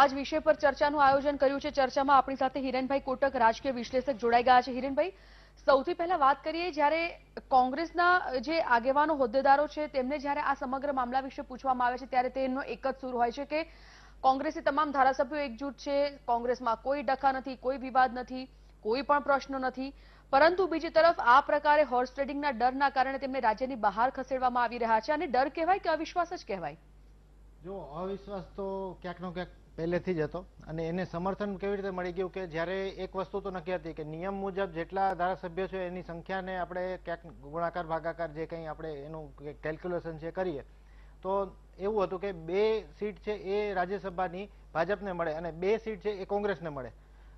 આજ વિષય પર ચર્ચાનું આયોજન કર્યું છે ચર્ચામાં આપણી સાથે હિરેનભાઈ કોટક રાજકીય વિશ્લેષક જોડાઈ ગયા છે હિરેનભાઈ સૌથી પહેલા વાત કરીએ જ્યારે કોંગ્રેસના જે આગેવાનો હોદ્દેદારો છે તેમને જ્યારે આ સમગ્ર મામલા વિશે પૂછવામાં આવે છે ત્યારે તેનો એક જ સૂર હોય છે કે કોંગ્રેસે તમામ ધારાસભ્યો એકજૂટ છે કોંગ્રેસમાં કોઈ ડખા નથી કોઈ વિવાદ નથી કોઈ પણ પ્રશ્નો નથી પરંતુ બીજી તરફ આ પ્રકારે હોર્સ ટ્રેડિંગના ડરના કારણે તેમને રાજ્યની બહાર ખસેડવામાં આવી રહ્યા છે અને ડર કહેવાય કે અવિશ્વાસ જ કહેવાય જો અવિશ્વાસ તો ક્યાંક નો ક્યાંક પહેલેથી જ હતો અને એને સમર્થન કેવી રીતે મળી ગયું કે જ્યારે એક વસ્તુ તો નક્કી હતી કે નિયમ મુજબ જેટલા ધારાસભ્યો છે એની સંખ્યાને આપણે ક્યાંક ગુણાકાર ભાગાકાર જે કંઈ આપણે એનું કેલ્ક્યુલેશન છે કરીએ તો એવું હતું કે બે સીટ છે એ રાજ્યસભાની ભાજપને મળે અને બે સીટ છે એ કોંગ્રેસને મળે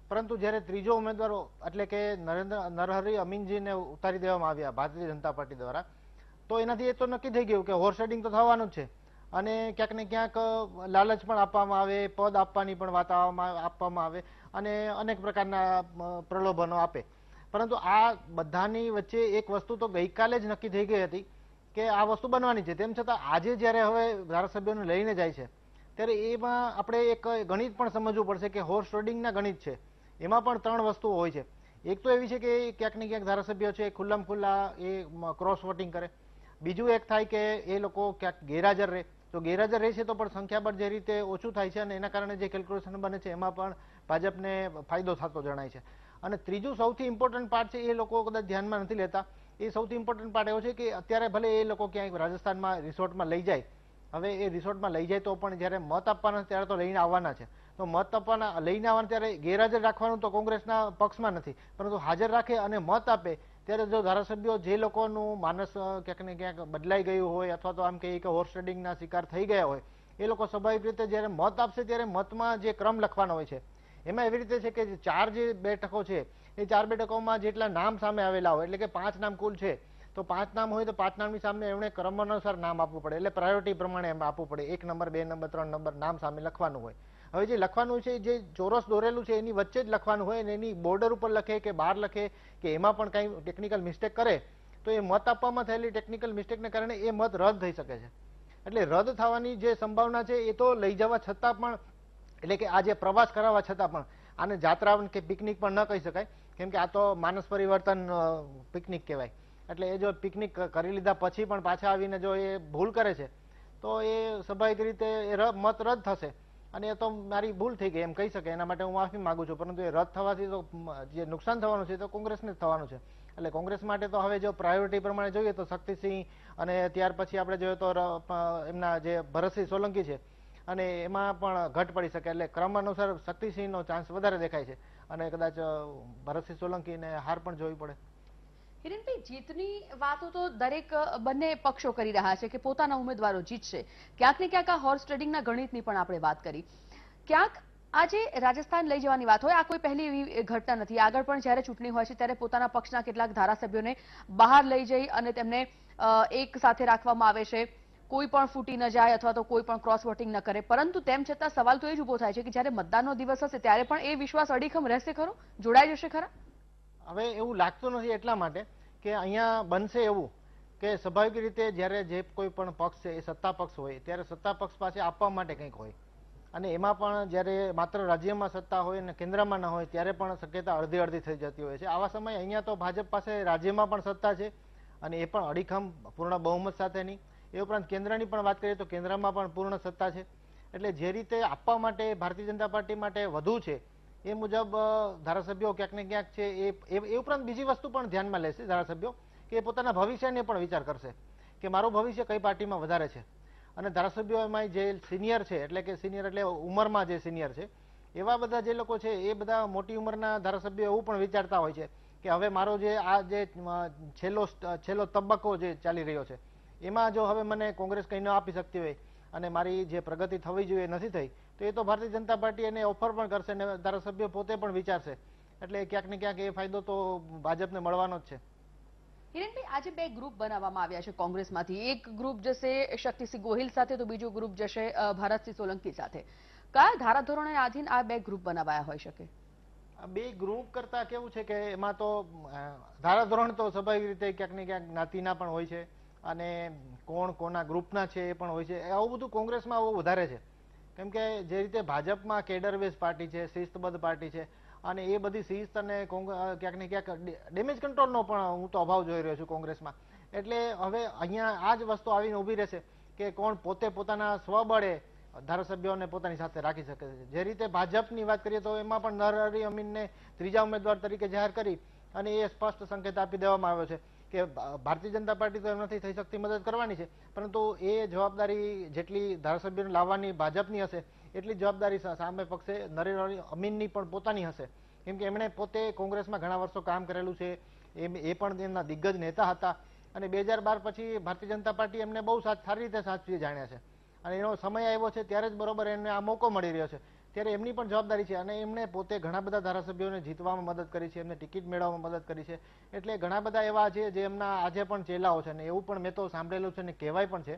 પરંતુ જ્યારે ત્રીજો ઉમેદવારો એટલે કે નરેન્દ્ર નરહરિ અમીનજીને ઉતારી દેવામાં આવ્યા ભારતીય જનતા પાર્ટી દ્વારા તો એનાથી એ તો નક્કી થઈ ગયું કે હોર્સ રાઇડિંગ તો થવાનું જ છે અને ક્યાંક ને ક્યાંક લાલચ પણ આપવામાં આવે પદ આપવાની પણ વાત આપવામાં આવે અને અનેક પ્રકારના પ્રલોભનો આપે પરંતુ આ બધાની વચ્ચે એક વસ્તુ તો ગઈકાલે જ નક્કી થઈ ગઈ હતી કે આ વસ્તુ બનવાની છે તેમ છતાં આજે જ્યારે હવે ધારાસભ્યોને લઈને જાય છે ત્યારે એમાં આપણે એક ગણિત પણ સમજવું પડશે કે હોર્સ રોડિંગના ગણિત છે એમાં પણ ત્રણ વસ્તુઓ હોય છે એક તો એવી છે કે ક્યાંક ને ક્યાંક ધારાસભ્યો છે ખુલ્લામ ખુલ્લા એ ક્રોસ વોટિંગ કરે બીજું એક થાય કે એ લોકો ક્યાંક ગેરહાજર રહે તો ગેરહાજર રહેશે તો પણ સંખ્યાબળ જે રીતે ઓછું થાય છે અને એના કારણે જે કેલ્ક્યુલેશન બને છે એમાં પણ ભાજપને ફાયદો થતો જણાય છે અને ત્રીજું સૌથી ઇમ્પોર્ટન્ટ પાર્ટ છે એ લોકો કદાચ ધ્યાનમાં નથી લેતા એ સૌથી ઇમ્પોર્ટન્ટ પાર્ટ એવો છે કે અત્યારે ભલે એ લોકો ક્યાંય રાજસ્થાનમાં રિસોર્ટમાં લઈ જાય હવે એ રિસોર્ટમાં લઈ જાય તો પણ જ્યારે મત આપવાના ત્યારે તો લઈને આવવાના છે તો મત આપવાના લઈને આવવાના ત્યારે ગેરહાજર રાખવાનું તો કોંગ્રેસના પક્ષમાં નથી પરંતુ હાજર રાખે અને મત આપે ત્યારે જો ધારાસભ્યો જે લોકોનું માનસ ક્યાંક ને ક્યાંક બદલાઈ ગયું હોય અથવા તો આમ કહીએ કે હોર્સ ટ્રેડિંગના શિકાર થઈ ગયા હોય એ લોકો સ્વાભાવિક રીતે જ્યારે મત આપશે ત્યારે મતમાં જે ક્રમ લખવાનો હોય છે એમાં એવી રીતે છે કે ચાર જે બેઠકો છે એ ચાર બેઠકોમાં જેટલા નામ સામે આવેલા હોય એટલે કે પાંચ નામ કુલ છે તો પાંચ નામ હોય તો પાંચ નામની સામે એમણે ક્રમ અનુસાર નામ આપવું પડે એટલે પ્રાયોરિટી પ્રમાણે એમ આપવું પડે એક નંબર બે નંબર ત્રણ નંબર નામ સામે લખવાનું હોય હવે જે લખવાનું છે જે ચોરસ દોરેલું છે એની વચ્ચે જ લખવાનું હોય અને એની બોર્ડર ઉપર લખે કે બહાર લખે કે એમાં પણ કંઈ ટેકનિકલ મિસ્ટેક કરે તો એ મત આપવામાં થયેલી ટેકનિકલ મિસ્ટેકને કારણે એ મત રદ થઈ શકે છે એટલે રદ થવાની જે સંભાવના છે એ તો લઈ જવા છતાં પણ એટલે કે આ જે પ્રવાસ કરાવવા છતાં પણ આને જાત્રા કે પિકનિક પણ ન કહી શકાય કેમ કે આ તો માનસ પરિવર્તન પિકનિક કહેવાય એટલે એ જો પિકનિક કરી લીધા પછી પણ પાછા આવીને જો એ ભૂલ કરે છે તો એ સ્વાભાવિક રીતે એ મત રદ થશે અને એ તો મારી ભૂલ થઈ ગઈ એમ કહી શકે એના માટે હું માફી માંગુ છું પરંતુ એ રદ થવાથી તો જે નુકસાન થવાનું છે તો કોંગ્રેસને જ થવાનું છે એટલે કોંગ્રેસ માટે તો હવે જો પ્રાયોરિટી પ્રમાણે જોઈએ તો શક્તિસિંહ અને ત્યાર પછી આપણે જોઈએ તો એમના જે ભરતસિંહ સોલંકી છે અને એમાં પણ ઘટ પડી શકે એટલે ક્રમ અનુસાર શક્તિસિંહનો ચાન્સ વધારે દેખાય છે અને કદાચ ભરતસિંહ સોલંકીને હાર પણ જોવી પડે હિરેનભાઈ જીતની વાતો તો દરેક બંને પક્ષો કરી રહ્યા છે કે પોતાના ઉમેદવારો જીતશે ક્યાંક ને ક્યાંક આ હોર્સ ટ્રેડિંગના ગણિતની પણ આપણે વાત કરી ક્યાંક આજે રાજસ્થાન લઈ જવાની વાત હોય આ કોઈ પહેલી એવી ઘટના નથી આગળ પણ જ્યારે ચૂંટણી હોય છે ત્યારે પોતાના પક્ષના કેટલાક ધારાસભ્યોને બહાર લઈ જઈ અને તેમને એક સાથે રાખવામાં આવે છે કોઈ પણ ફૂટી ન જાય અથવા તો કોઈ પણ ક્રોસ વોટિંગ ન કરે પરંતુ તેમ છતાં સવાલ તો એ જ ઉભો થાય છે કે જ્યારે મતદાનનો દિવસ હશે ત્યારે પણ એ વિશ્વાસ અડીખમ રહેશે ખરો જોડાઈ જશે ખરા હવે એવું લાગતું નથી એટલા માટે કે અહીંયા બનશે એવું કે સ્વાભાવિક રીતે જ્યારે જે કોઈ પણ પક્ષ છે એ સત્તા પક્ષ હોય ત્યારે સત્તા પક્ષ પાસે આપવા માટે કંઈક હોય અને એમાં પણ જ્યારે માત્ર રાજ્યમાં સત્તા હોય અને કેન્દ્રમાં ન હોય ત્યારે પણ શક્યતા અડધી અડધી થઈ જતી હોય છે આવા સમયે અહીંયા તો ભાજપ પાસે રાજ્યમાં પણ સત્તા છે અને એ પણ અડીખમ પૂર્ણ બહુમત સાથેની એ ઉપરાંત કેન્દ્રની પણ વાત કરીએ તો કેન્દ્રમાં પણ પૂર્ણ સત્તા છે એટલે જે રીતે આપવા માટે ભારતીય જનતા પાર્ટી માટે વધુ છે એ મુજબ ધારાસભ્યો ક્યાંક ને ક્યાંક છે એ એ ઉપરાંત બીજી વસ્તુ પણ ધ્યાનમાં લેશે ધારાસભ્યો કે એ પોતાના ભવિષ્યને પણ વિચાર કરશે કે મારું ભવિષ્ય કઈ પાર્ટીમાં વધારે છે અને ધારાસભ્યોમાં જે સિનિયર છે એટલે કે સિનિયર એટલે ઉંમરમાં જે સિનિયર છે એવા બધા જે લોકો છે એ બધા મોટી ઉંમરના ધારાસભ્યો એવું પણ વિચારતા હોય છે કે હવે મારો જે આ જે છેલ્લો છેલ્લો તબક્કો જે ચાલી રહ્યો છે એમાં જો હવે મને કોંગ્રેસ કંઈ ન આપી શકતી હોય અને મારી જે પ્રગતિ થવી જોઈએ નથી થઈ તો એ તો ભારતીય જનતા પાર્ટી એને ઓફર પણ કરશે અને ધારાસભ્ય પોતે પણ વિચારશે એટલે ક્યાંક ને ક્યાંક એ ફાયદો તો ભાજપને મળવાનો જ છે કિરણભાઈ આજે બે ગ્રુપ બનાવવામાં આવ્યા છે કોંગ્રેસમાંથી એક ગ્રુપ જશે શક્તિસિંહ ગોહિલ સાથે તો બીજું ગ્રુપ જશે ભારતસિંહ સોલંકી સાથે કયા ધારાધોરણને આધીન આ બે ગ્રુપ બનાવાયા હોઈ શકે બે ગ્રુપ કરતા કેવું છે કે એમાં તો ધારાધોરણ તો સ્વાભાવિક રીતે ક્યાંક ને ક્યાંક જ્ઞાતિના પણ હોય છે અને કોણ કોના ગ્રુપના છે એ પણ હોય છે આવું બધું કોંગ્રેસમાં આવું વધારે છે કેમ કે જે રીતે ભાજપમાં કેડરવેઝ પાર્ટી છે શિસ્તબદ્ધ પાર્ટી છે અને એ બધી શિસ્ત અને ક્યાંક ને ક્યાંક ડેમેજ કંટ્રોલનો પણ હું તો અભાવ જોઈ રહ્યો છું કોંગ્રેસમાં એટલે હવે અહીંયા આ જ વસ્તુ આવીને ઊભી રહેશે કે કોણ પોતે પોતાના સ્વબળે ધારાસભ્યોને પોતાની સાથે રાખી શકે છે જે રીતે ભાજપની વાત કરીએ તો એમાં પણ નરહરી અમીનને ત્રીજા ઉમેદવાર તરીકે જાહેર કરી અને એ સ્પષ્ટ સંકેત આપી દેવામાં આવ્યો છે કે ભારતીય જનતા પાર્ટી તો એમનાથી થઈ શકતી મદદ કરવાની છે પરંતુ એ જવાબદારી જેટલી ધારાસભ્યને લાવવાની ભાજપની હશે એટલી જવાબદારી સામે પક્ષે નરેન્દ્ર અમીનની પણ પોતાની હશે કેમ કે એમણે પોતે કોંગ્રેસમાં ઘણા વર્ષો કામ કરેલું છે એમ એ પણ એમના દિગ્ગજ નેતા હતા અને બે હજાર બાર પછી ભારતીય જનતા પાર્ટી એમને બહુ સારી રીતે સાચવી જાણ્યા છે અને એનો સમય આવ્યો છે ત્યારે જ બરોબર એમને આ મોકો મળી રહ્યો છે ત્યારે એમની પણ જવાબદારી છે અને એમણે પોતે ઘણા બધા ધારાસભ્યોને જીતવામાં મદદ કરી છે એમને ટિકિટ મેળવવામાં મદદ કરી છે એટલે ઘણા બધા એવા છે જે એમના આજે પણ ચેલાઓ છે અને એવું પણ મેં તો સાંભળેલું છે અને કહેવાય પણ છે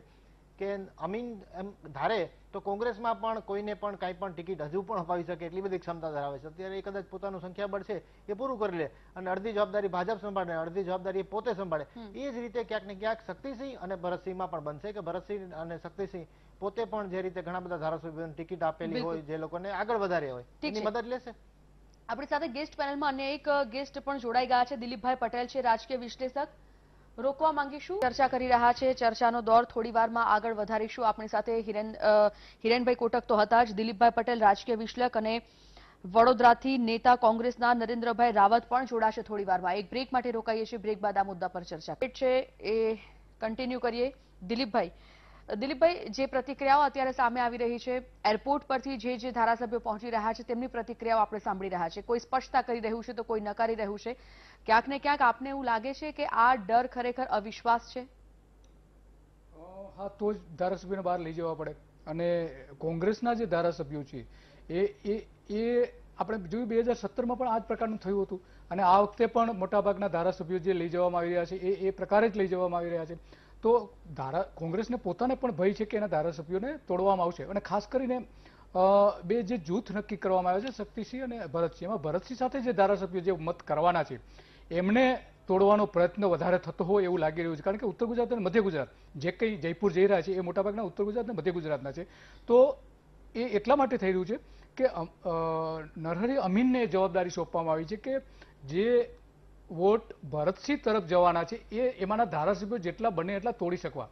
કે અમીન એમ ધારે તો કોંગ્રેસમાં પણ કોઈને પણ કાંઈ પણ ટિકિટ હજુ પણ અપાવી શકે એટલી બધી ક્ષમતા ધરાવે છે અત્યારે એ કદાચ પોતાનું સંખ્યાબળ છે એ પૂરું કરી લે અને અડધી જવાબદારી ભાજપ સંભાળે અડધી જવાબદારી પોતે સંભાળે એ જ રીતે ક્યાંક ને ક્યાંક શક્તિસિંહ અને ભરતસિંહમાં પણ બનશે કે ભરતસિંહ અને શક્તિસિંહ પોતે પણ જે રીતે ઘણા બધા ધારાસભ્યોને ટિકિટ આપેલી હોય જે લોકોને આગળ વધારે હોય એની મદદ લેશે આપણી સાથે ગેસ્ટ પેનલમાં અન્ય એક ગેસ્ટ પણ જોડાઈ ગયા છે દિલીપભાઈ પટેલ છે રાજકીય વિશ્લેષક રોકવા માંગીશું ચર્ચા કરી રહ્યા છે ચર્ચાનો દોર થોડી વારમાં આગળ વધારીશું આપણી સાથે હિરેન હિરેનભાઈ કોટક તો હતા જ દિલીપભાઈ પટેલ રાજકીય વિશ્લેષક અને વડોદરાથી નેતા કોંગ્રેસના નરેન્દ્રભાઈ રાવત પણ જોડાશે થોડી વારમાં એક બ્રેક માટે રોકાઈએ છીએ બ્રેક બાદ આ મુદ્દા પર ચર્ચા છે એ કન્ટિન્યુ કરીએ દિલીપભાઈ દિલીપભાઈ જે પ્રતિક્રિયાઓ અત્યારે સામે આવી રહી છે એરપોર્ટ પરથી જે જે ધારાસભ્યો પહોંચી રહ્યા છે તેમની પ્રતિક્રિયાઓ આપણે સાંભળી રહ્યા છે કોઈ સ્પષ્ટતા કરી રહ્યું છે તો કોઈ નકારી રહ્યું છે ક્યાંક ને ક્યાંક આપને એવું લાગે છે કે આ ડર ખરેખર અવિશ્વાસ છે હા તો જ ધારાસભ્યને બહાર લઈ જવા પડે અને કોંગ્રેસના જે ધારાસભ્યો છે એ એ એ આપણે જોયું બે હજાર સત્તરમાં પણ આ જ પ્રકારનું થયું હતું અને આ વખતે પણ મોટાભાગના ધારાસભ્યો જે લઈ જવામાં આવી રહ્યા છે એ એ પ્રકારે જ લઈ જવામાં આવી રહ્યા છે તો ધારા કોંગ્રેસને પોતાને પણ ભય છે કે એના ધારાસભ્યોને તોડવામાં આવશે અને ખાસ કરીને બે જે જૂથ નક્કી કરવામાં આવે છે શક્તિસિંહ અને ભરતસિંહ એમાં ભરતસિંહ સાથે જે ધારાસભ્યો જે મત કરવાના છે એમને તોડવાનો પ્રયત્ન વધારે થતો હોય એવું લાગી રહ્યું છે કારણ કે ઉત્તર ગુજરાત અને મધ્ય ગુજરાત જે કંઈ જયપુર જઈ રહ્યા છે એ મોટાભાગના ઉત્તર ગુજરાત અને મધ્ય ગુજરાતના છે તો એ એટલા માટે થઈ રહ્યું છે કે નરહરિ અમીનને જવાબદારી સોંપવામાં આવી છે કે જે વોટ ભરતસિંહ તરફ જવાના છે એ એમાંના ધારાસભ્યો જેટલા બને એટલા તોડી શકવા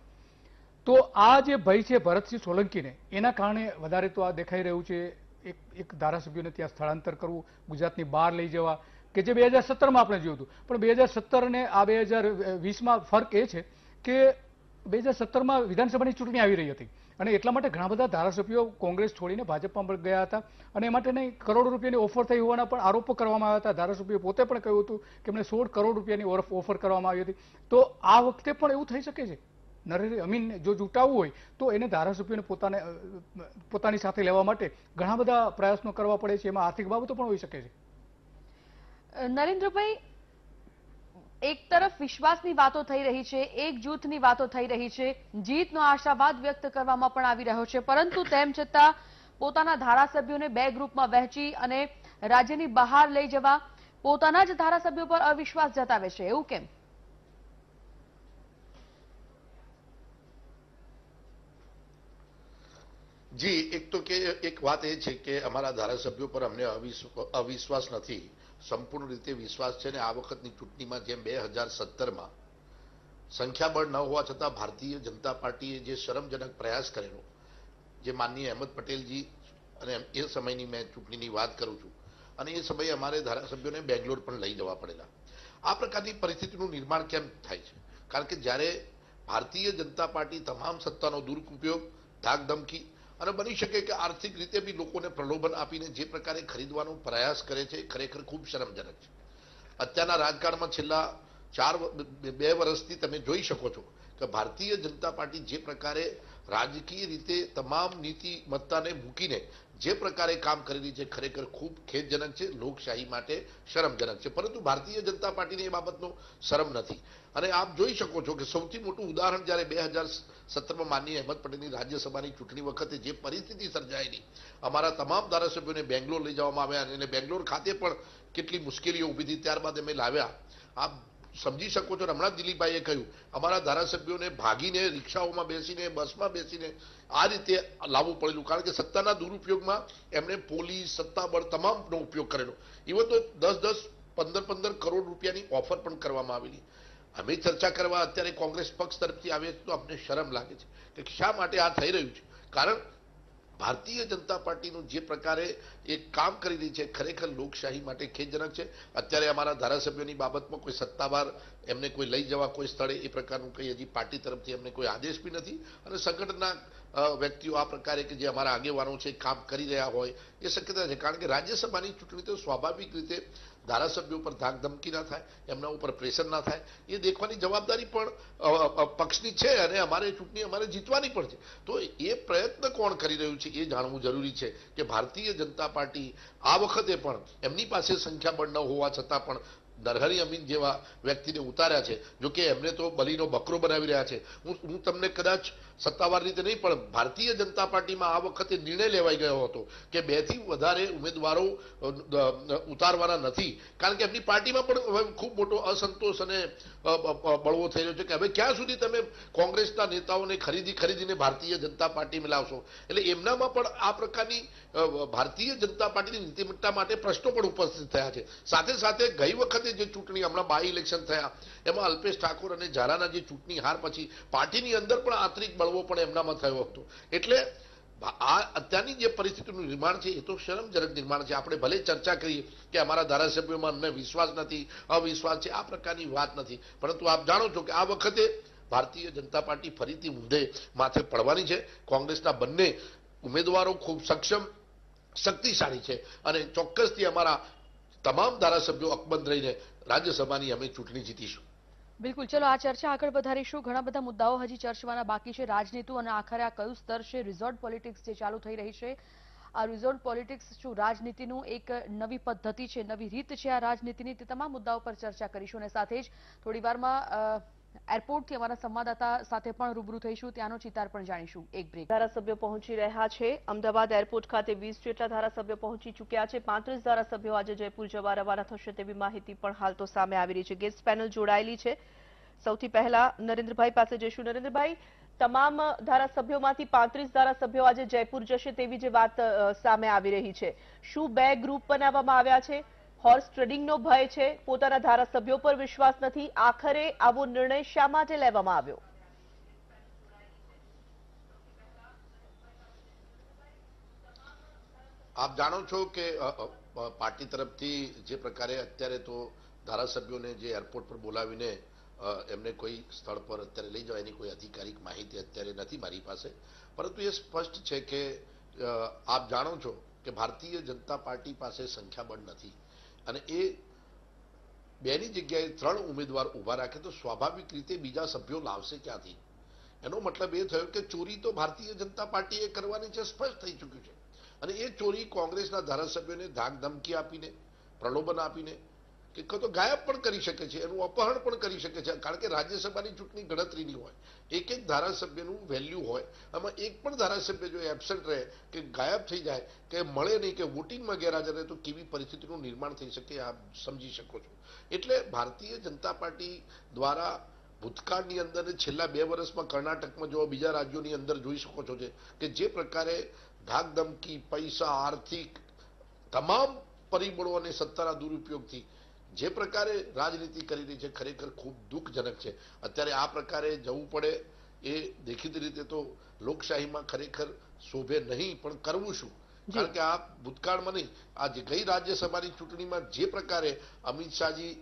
તો આ જે ભય છે ભરતસિંહ સોલંકીને એના કારણે વધારે તો આ દેખાઈ રહ્યું છે એક એક ધારાસભ્યોને ત્યાં સ્થળાંતર કરવું ગુજરાતની બહાર લઈ જવા કે જે બે હજાર સત્તરમાં આપણે જોયું હતું પણ બે હજાર સત્તર અને આ બે હજાર વીસમાં ફરક એ છે કે બે હજાર સત્તરમાં વિધાનસભાની ચૂંટણી આવી રહી હતી અને એટલા માટે ઘણા બધા ધારાસભ્યો કોંગ્રેસ છોડીને ભાજપમાં પણ ગયા હતા અને એ માટે કરોડો રૂપિયાની ઓફર થઈ હોવાના પણ આરોપો કરવામાં આવ્યા હતા ધારાસભ્યો પોતે પણ કહ્યું હતું કે એમને સોળ કરોડ રૂપિયાની ઓફર કરવામાં આવી હતી તો આ વખતે પણ એવું થઈ શકે છે નરેન્દ્ર અમીન જો જૂટાવવું હોય તો એને ધારાસભ્યોને પોતાને પોતાની સાથે લેવા માટે ઘણા બધા પ્રયાસનો કરવા પડે છે એમાં આર્થિક બાબતો પણ હોઈ શકે છે નરેન્દ્રભાઈ એક તરફ વિશ્વાસની વાતો થઈ રહી છે એક જૂથની વાતો થઈ રહી છે જીતનો આશાવાદ વ્યક્ત કરવામાં પણ આવી રહ્યો છે પરંતુ તેમ છતાં પોતાના ધારાસભ્યોને બે ગ્રુપમાં વહેંચી અને રાજ્યની બહાર લઈ જવા પોતાના જ ધારાસભ્યો પર અવિશ્વાસ જતાવે છે એવું કેમ જી એક તો કે એક વાત એ છે કે અમારા ધારાસભ્યો પર અમને અવિશ્વાસ નથી સંપૂર્ણ રીતે વિશ્વાસ છે ને આ વખતની ચૂંટણીમાં જેમ બે હજાર સત્તરમાં સંખ્યાબળ ન હોવા છતાં ભારતીય જનતા પાર્ટીએ જે શરમજનક પ્રયાસ કરેલો જે માનનીય અહેમદ પટેલજી અને એ સમયની મેં ચૂંટણીની વાત કરું છું અને એ સમયે અમારે ધારાસભ્યોને બેંગ્લોર પણ લઈ જવા પડેલા આ પ્રકારની પરિસ્થિતિનું નિર્માણ કેમ થાય છે કારણ કે જ્યારે ભારતીય જનતા પાર્ટી તમામ સત્તાનો દુરુપયોગ ધાકધમકી અને બની શકે કે આર્થિક રીતે બી લોકોને પ્રલોભન આપીને જે પ્રકારે ખરીદવાનો પ્રયાસ કરે છે ખરેખર ખૂબ શરમજનક છે અત્યારના રાજકારણમાં છેલ્લા ચાર બે વર્ષથી તમે જોઈ શકો છો કે ભારતીય જનતા પાર્ટી જે પ્રકારે રાજકીય રીતે તમામ નીતિ મત્તાને મૂકીને જે પ્રકારે કામ કરેલી છે ખરેખર ખૂબ ખેદજનક છે લોકશાહી માટે શરમજનક છે પરંતુ ભારતીય જનતા પાર્ટીને એ બાબતનો શરમ નથી અને આપ જોઈ શકો છો કે સૌથી મોટું ઉદાહરણ જ્યારે બે હજાર સત્તરમાં માનની અહેમદ પટેલની રાજ્યસભાની ચૂંટણી વખતે જે પરિસ્થિતિ સર્જાયેલી અમારા તમામ ધારાસભ્યોને બેંગ્લોર લઈ જવામાં આવ્યા અને બેંગ્લોર ખાતે પણ કેટલી મુશ્કેલીઓ ઊભી થઈ ત્યારબાદ અમે લાવ્યા આપ સમજી શકો છો હમણાં દિલીપભાઈએ કહ્યું અમારા ધારાસભ્યોને ભાગીને રિક્ષાઓમાં બેસીને બસમાં બેસીને આ રીતે લાવવું પડેલું કારણ કે સત્તાના દુરુપયોગમાં એમણે પોલીસ સત્તાબળ તમામનો ઉપયોગ કરેલો ઇવન તો દસ દસ પંદર પંદર કરોડ રૂપિયાની ઓફર પણ કરવામાં આવેલી અમે ચર્ચા કરવા અત્યારે કોંગ્રેસ પક્ષ તરફથી આવે તો અમને શરમ લાગે છે કે શા માટે આ થઈ રહ્યું છે કારણ ભારતીય જનતા પાર્ટીનું જે પ્રકારે એ કામ કરી રહી છે ખરેખર લોકશાહી માટે ખેદજનક છે અત્યારે અમારા ધારાસભ્યોની બાબતમાં કોઈ સત્તાવાર એમને કોઈ લઈ જવા કોઈ સ્થળે એ પ્રકારનું કંઈ હજી પાર્ટી તરફથી એમને કોઈ આદેશ બી નથી અને સંગઠનના વ્યક્તિઓ આ પ્રકારે કે જે અમારા આગેવાનો છે કામ કરી રહ્યા હોય એ શક્યતા છે કારણ કે રાજ્યસભાની ચૂંટણી તો સ્વાભાવિક રીતે ધારાસભ્યો ઉપર ધાક ધમકી ના થાય એમના ઉપર પ્રેશર ના થાય એ દેખવાની જવાબદારી પણ પક્ષની છે અને અમારે ચૂંટણી અમારે જીતવાની પણ છે તો એ પ્રયત્ન કોણ કરી રહ્યું છે એ જાણવું જરૂરી છે કે ભારતીય જનતા પાર્ટી આ વખતે પણ એમની પાસે સંખ્યાબળ ન હોવા છતાં પણ નરહરી અમીન જેવા વ્યક્તિને ઉતાર્યા છે જોકે એમને તો બલીનો બકરો બનાવી રહ્યા છે હું હું તમને કદાચ સત્તાવાર રીતે નહીં પણ ભારતીય જનતા પાર્ટીમાં આ વખતે નિર્ણય લેવાઈ ગયો હતો કે બે થી વધારે ઉમેદવારો ઉતારવાના નથી કારણ કે એમની પાર્ટીમાં પણ હવે ખૂબ મોટો અસંતોષ અને બળવો થઈ રહ્યો છે કે હવે ક્યાં સુધી તમે કોંગ્રેસના નેતાઓને ખરીદી ખરીદીને ભારતીય જનતા પાર્ટી મિલાવશો એટલે એમનામાં પણ આ પ્રકારની ભારતીય જનતા પાર્ટીની નીતિમત્તા માટે પ્રશ્નો પણ ઉપસ્થિત થયા છે સાથે સાથે ગઈ વખતે જે ચૂંટણી હમણાં બાય ઇલેક્શન થયા એમાં અલ્પેશ ઠાકોર અને ઝારાના જે ચૂંટણી હાર પછી પાર્ટીની અંદર પણ આંતરિક કળવો પણ એમનામાં થયો હતો એટલે આ અત્યારની જે પરિસ્થિતિનું નિર્માણ છે એ તો શરમજનક નિર્માણ છે આપણે ભલે ચર્ચા કરીએ કે અમારા ધારાસભ્યોમાં અમને વિશ્વાસ નથી અવિશ્વાસ છે આ પ્રકારની વાત નથી પરંતુ આપ જાણો છો કે આ વખતે ભારતીય જનતા પાર્ટી ફરીથી મુદ્દે માથે પડવાની છે કોંગ્રેસના બંને ઉમેદવારો ખૂબ સક્ષમ શક્તિશાળી છે અને ચોક્કસથી અમારા તમામ ધારાસભ્યો અકબંધ રહીને રાજ્યસભાની અમે ચૂંટણી જીતીશું બિલકુલ ચલો આ ચર્ચા આગળ વધારીશું ઘણા બધા મુદ્દાઓ હજી ચર્ચવાના બાકી છે રાજનીતુ અને આખરે આ કયું સ્તર છે રિઝોર્ટ પોલિટિક્સ જે ચાલુ થઈ રહી છે આ રિઝોર્ટ પોલિટિક્સ શું રાજનીતિનું એક નવી પદ્ધતિ છે નવી રીત છે આ રાજનીતિની તે તમામ મુદ્દાઓ પર ચર્ચા કરીશું અને સાથે જ થોડી વારમાં એરપોર્ટથી અમારા સંવાદદાતા સાથે પણ રૂબરૂ થઈશું ત્યાંનો ચિતાર પણ જાણીશું એક બ્રેક ધારાસભ્ય પહોંચી રહ્યા છે અમદાવાદ એરપોર્ટ ખાતે વીસ જેટલા ધારાસભ્ય પહોંચી ચુક્યા છે પાંત્રીસ ધારાસભ્યો આજે જયપુર જવા રવાના થશે તેવી માહિતી પણ હાલ તો સામે આવી રહી છે ગેસ્ટ પેનલ જોડાયેલી છે સૌથી પહેલા નરેન્દ્રભાઈ પાસે જઈશું નરેન્દ્રભાઈ તમામ ધારાસભ્યોમાંથી પાંત્રીસ ધારાસભ્યો આજે જયપુર જશે તેવી જે વાત સામે આવી રહી છે શું બે ગ્રુપ બનાવવામાં આવ્યા છે હોર્સ ટ્રેડિંગનો ભય છે પોતાના ધારાસભ્યો પર વિશ્વાસ નથી આખરે આવો નિર્ણય શા માટે લેવામાં આવ્યો આપ જાણો છો કે પાર્ટી તરફથી જે પ્રકારે અત્યારે તો ધારાસભ્યોને જે એરપોર્ટ પર બોલાવીને એમને કોઈ સ્થળ પર અત્યારે લઈ એની કોઈ અધિકારિક માહિતી અત્યારે નથી મારી પાસે પરંતુ એ સ્પષ્ટ છે કે આપ જાણો છો કે ભારતીય જનતા પાર્ટી પાસે સંખ્યાબળ નથી અને એ બેની જગ્યાએ ત્રણ ઉમેદવાર ઊભા રાખે તો સ્વાભાવિક રીતે બીજા સભ્યો લાવશે ક્યાંથી એનો મતલબ એ થયો કે ચોરી તો ભારતીય જનતા પાર્ટીએ કરવાની છે સ્પષ્ટ થઈ ચૂક્યું છે અને એ ચોરી કોંગ્રેસના ધારાસભ્યોને ધાક ધમકી આપીને પ્રલોભન આપીને કે તો ગાયબ પણ કરી શકે છે એનું અપહરણ પણ કરી શકે છે કારણ કે રાજ્યસભાની ચૂંટણી ગણતરીની હોય એક એક ધારાસભ્યનું વેલ્યુ હોય આમાં એક પણ ધારાસભ્ય જો એબસન્ટ રહે કે ગાયબ થઈ જાય કે મળે નહીં કે વોટિંગમાં ગેરહાજર રહે તો કેવી પરિસ્થિતિનું નિર્માણ થઈ શકે આપ સમજી શકો છો એટલે ભારતીય જનતા પાર્ટી દ્વારા ભૂતકાળની અંદર છેલ્લા બે વર્ષમાં કર્ણાટકમાં જો બીજા રાજ્યોની અંદર જોઈ શકો છો છે કે જે પ્રકારે ધાકધમકી પૈસા આર્થિક તમામ પરિબળો અને સત્તાના દુરુપયોગથી જે પ્રકારે રાજનીતિ કરી રહી છે ખરેખર ખૂબ દુઃખજનક છે અત્યારે આ પ્રકારે જવું પડે એ દેખીતી રીતે તો લોકશાહીમાં ખરેખર શોભે નહીં પણ કરવું શું કારણ કે આ ભૂતકાળમાં નહીં આ જે ગઈ રાજ્યસભાની ચૂંટણીમાં જે પ્રકારે અમિત શાહજી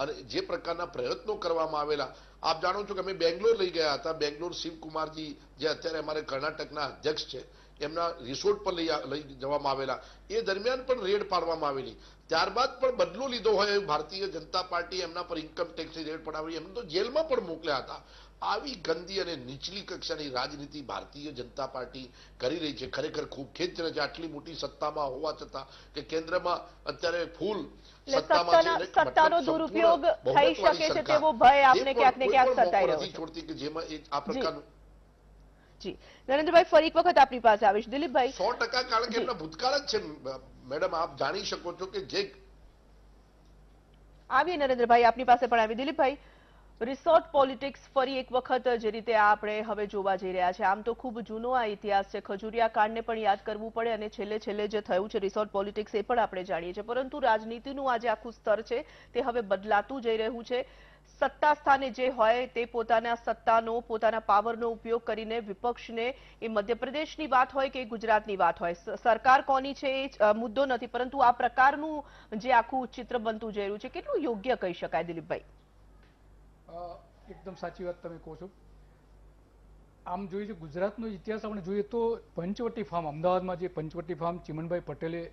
અને જે પ્રકારના પ્રયત્નો કરવામાં આવેલા આપ જાણો છો કે અમે બેંગ્લોર લઈ ગયા હતા બેંગ્લોર શિવકુમારજી જે અત્યારે અમારે કર્ણાટકના અધ્યક્ષ છે એમના રિસોર્ટ પર લઈ લઈ જવામાં આવેલા એ દરમિયાન પણ રેડ પાડવામાં આવેલી ત્યારબાદ પણ બદલો લીધો હોય ભારતીય જનતા પાર્ટી એમના પર ઇન્કમ ટેક્સની રેડ પડાવી એમને તો જેલમાં પણ મોકલ્યા હતા આવી ગંદી અને નીચલી કક્ષાની રાજનીતિ ભારતીય જનતા પાર્ટી કરી રહી છે ખરેખર ખૂબ ખેદ છે આટલી મોટી સત્તામાં હોવા છતાં કે કેન્દ્રમાં અત્યારે ફૂલ સત્તાનો દુરુપયોગ થઈ શકે છે તેવો ભય આપને ક્યાંક ને ક્યાંક સતાઈ રહ્યો છે જેમાં એક આ પ્રકારનું નરેન્દ્રભાઈ ફરી એક વખત આપની પાસે આવીશ દિલીપભાઈ સો ટકા કારણ કે એમના ભૂતકાળ જ છે મેડમ આપ જાણી શકો છો કે જે આવીએ નરેન્દ્રભાઈ આપની પાસે પણ આવી દિલીપભાઈ રિસોર્ટ પોલિટિક્સ ફરી એક વખત જે રીતે આપણે હવે જોવા જઈ રહ્યા છે આમ તો ખૂબ જૂનો આ ઇતિહાસ છે ખજુરિયા કાંડને પણ યાદ કરવું પડે અને છેલ્લે છેલ્લે જે થયું છે રિસોર્ટ પોલિટિક્સ એ પણ આપણે જાણીએ છીએ પરંતુ રાજનીતિનું આજે આખું સ્તર છે તે હવે બદલાતું જઈ રહ્યું છે સત્તા સ્થાને જે હોય તે પોતાના સત્તાનો પોતાના પાવરનો ઉપયોગ કરીને વિપક્ષને એ મધ્યપ્રદેશની વાત હોય કે ગુજરાતની વાત હોય સરકાર કોની છે એ મુદ્દો નથી પરંતુ આ પ્રકારનું જે આખું ચિત્ર બનતું જઈ રહ્યું છે કેટલું યોગ્ય કહી શકાય દિલીપભાઈ એકદમ સાચી વાત તમે કહો છો આમ જોઈએ ગુજરાતનો ઇતિહાસ આપણે જોઈએ તો પંચવટી ફાર્મ અમદાવાદમાં જે પંચવટી ફાર્મ ચિમનભાઈ પટેલે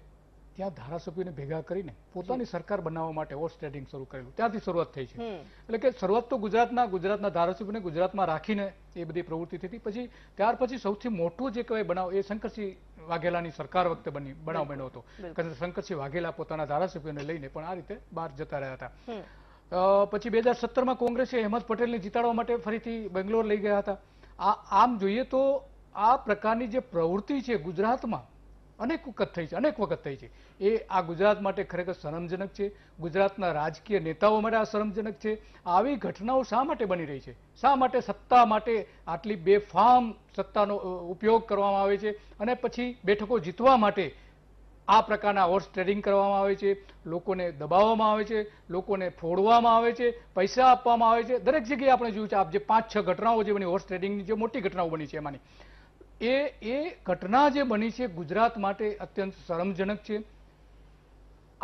ત્યાં ધારાસભ્યોને ભેગા કરીને પોતાની સરકાર બનાવવા માટે હોર્સ ટ્રેડિંગ શરૂ કરેલું ત્યાંથી શરૂઆત થઈ છે એટલે કે શરૂઆત તો ગુજરાતના ગુજરાતના ધારાસભ્યોને ગુજરાતમાં રાખીને એ બધી પ્રવૃત્તિ થઈ હતી પછી ત્યાર પછી સૌથી મોટું જે કહેવાય બનાવ એ શંકરસિંહ વાઘેલાની સરકાર વખતે બની બનાવ બન્યો હતો શંકરસિંહ વાઘેલા પોતાના ધારાસભ્યોને લઈને પણ આ રીતે બહાર જતા રહ્યા હતા પછી બે હજાર સત્તરમાં કોંગ્રેસે હેમંત પટેલને જીતાડવા માટે ફરીથી બેંગ્લોર લઈ ગયા હતા આ આમ જોઈએ તો આ પ્રકારની જે પ્રવૃત્તિ છે ગુજરાતમાં અનેક વખત થઈ છે અનેક વખત થઈ છે એ આ ગુજરાત માટે ખરેખર શરમજનક છે ગુજરાતના રાજકીય નેતાઓ માટે આ શરમજનક છે આવી ઘટનાઓ શા માટે બની રહી છે શા માટે સત્તા માટે આટલી બેફામ સત્તાનો ઉપયોગ કરવામાં આવે છે અને પછી બેઠકો જીતવા માટે આ પ્રકારના હોર્સ ટ્રેડિંગ કરવામાં આવે છે લોકોને દબાવવામાં આવે છે લોકોને ફોડવામાં આવે છે પૈસા આપવામાં આવે છે દરેક જગ્યાએ આપણે જોયું છે આપ જે પાંચ છ ઘટનાઓ જે બની હોર્સ ટ્રેડિંગની જે મોટી ઘટનાઓ બની છે એમાંની એ એ ઘટના જે બની છે ગુજરાત માટે અત્યંત શરમજનક છે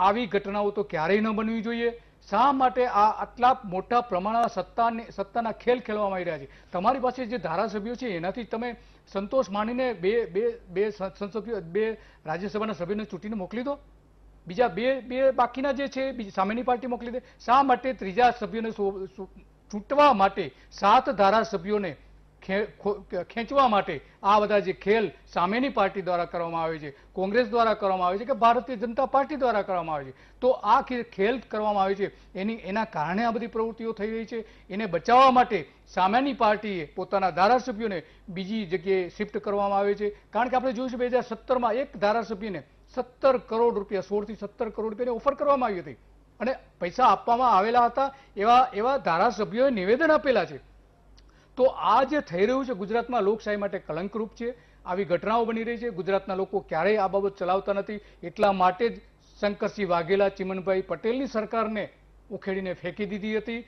આવી ઘટનાઓ તો ક્યારેય ન બનવી જોઈએ શા માટે આ આટલા મોટા પ્રમાણમાં સત્તાને સત્તાના ખેલ ખેલવામાં આવી રહ્યા છે તમારી પાસે જે ધારાસભ્યો છે એનાથી તમે સંતોષ માનીને બે બે બે સંસદીય બે રાજ્યસભાના સભ્યોને ચૂંટીને મોકલી દો બીજા બે બે બાકીના જે છે સામેની પાર્ટી મોકલી દે શા માટે ત્રીજા સભ્યોને ચૂંટવા માટે સાત ધારાસભ્યોને ખેંચવા માટે આ બધા જે ખેલ સામેની પાર્ટી દ્વારા કરવામાં આવે છે કોંગ્રેસ દ્વારા કરવામાં આવે છે કે ભારતીય જનતા પાર્ટી દ્વારા કરવામાં આવે છે તો આ ખેલ કરવામાં આવે છે એની એના કારણે આ બધી પ્રવૃત્તિઓ થઈ રહી છે એને બચાવવા માટે સામેની પાર્ટીએ પોતાના ધારાસભ્યોને બીજી જગ્યાએ શિફ્ટ કરવામાં આવે છે કારણ કે આપણે જોયું છે બે હજાર સત્તરમાં એક ધારાસભ્યને સત્તર કરોડ રૂપિયા સોળથી સત્તર કરોડ રૂપિયાની ઓફર કરવામાં આવી હતી અને પૈસા આપવામાં આવેલા હતા એવા એવા ધારાસભ્યોએ નિવેદન આપેલા છે તો આ જે થઈ રહ્યું છે ગુજરાતમાં લોકશાહી માટે કલંકરૂપ છે આવી ઘટનાઓ બની રહી છે ગુજરાતના લોકો ક્યારેય આ બાબત ચલાવતા નથી એટલા માટે જ શંકરસિંહ વાઘેલા ચિમનભાઈ પટેલની સરકારને ઉખેડીને ફેંકી દીધી હતી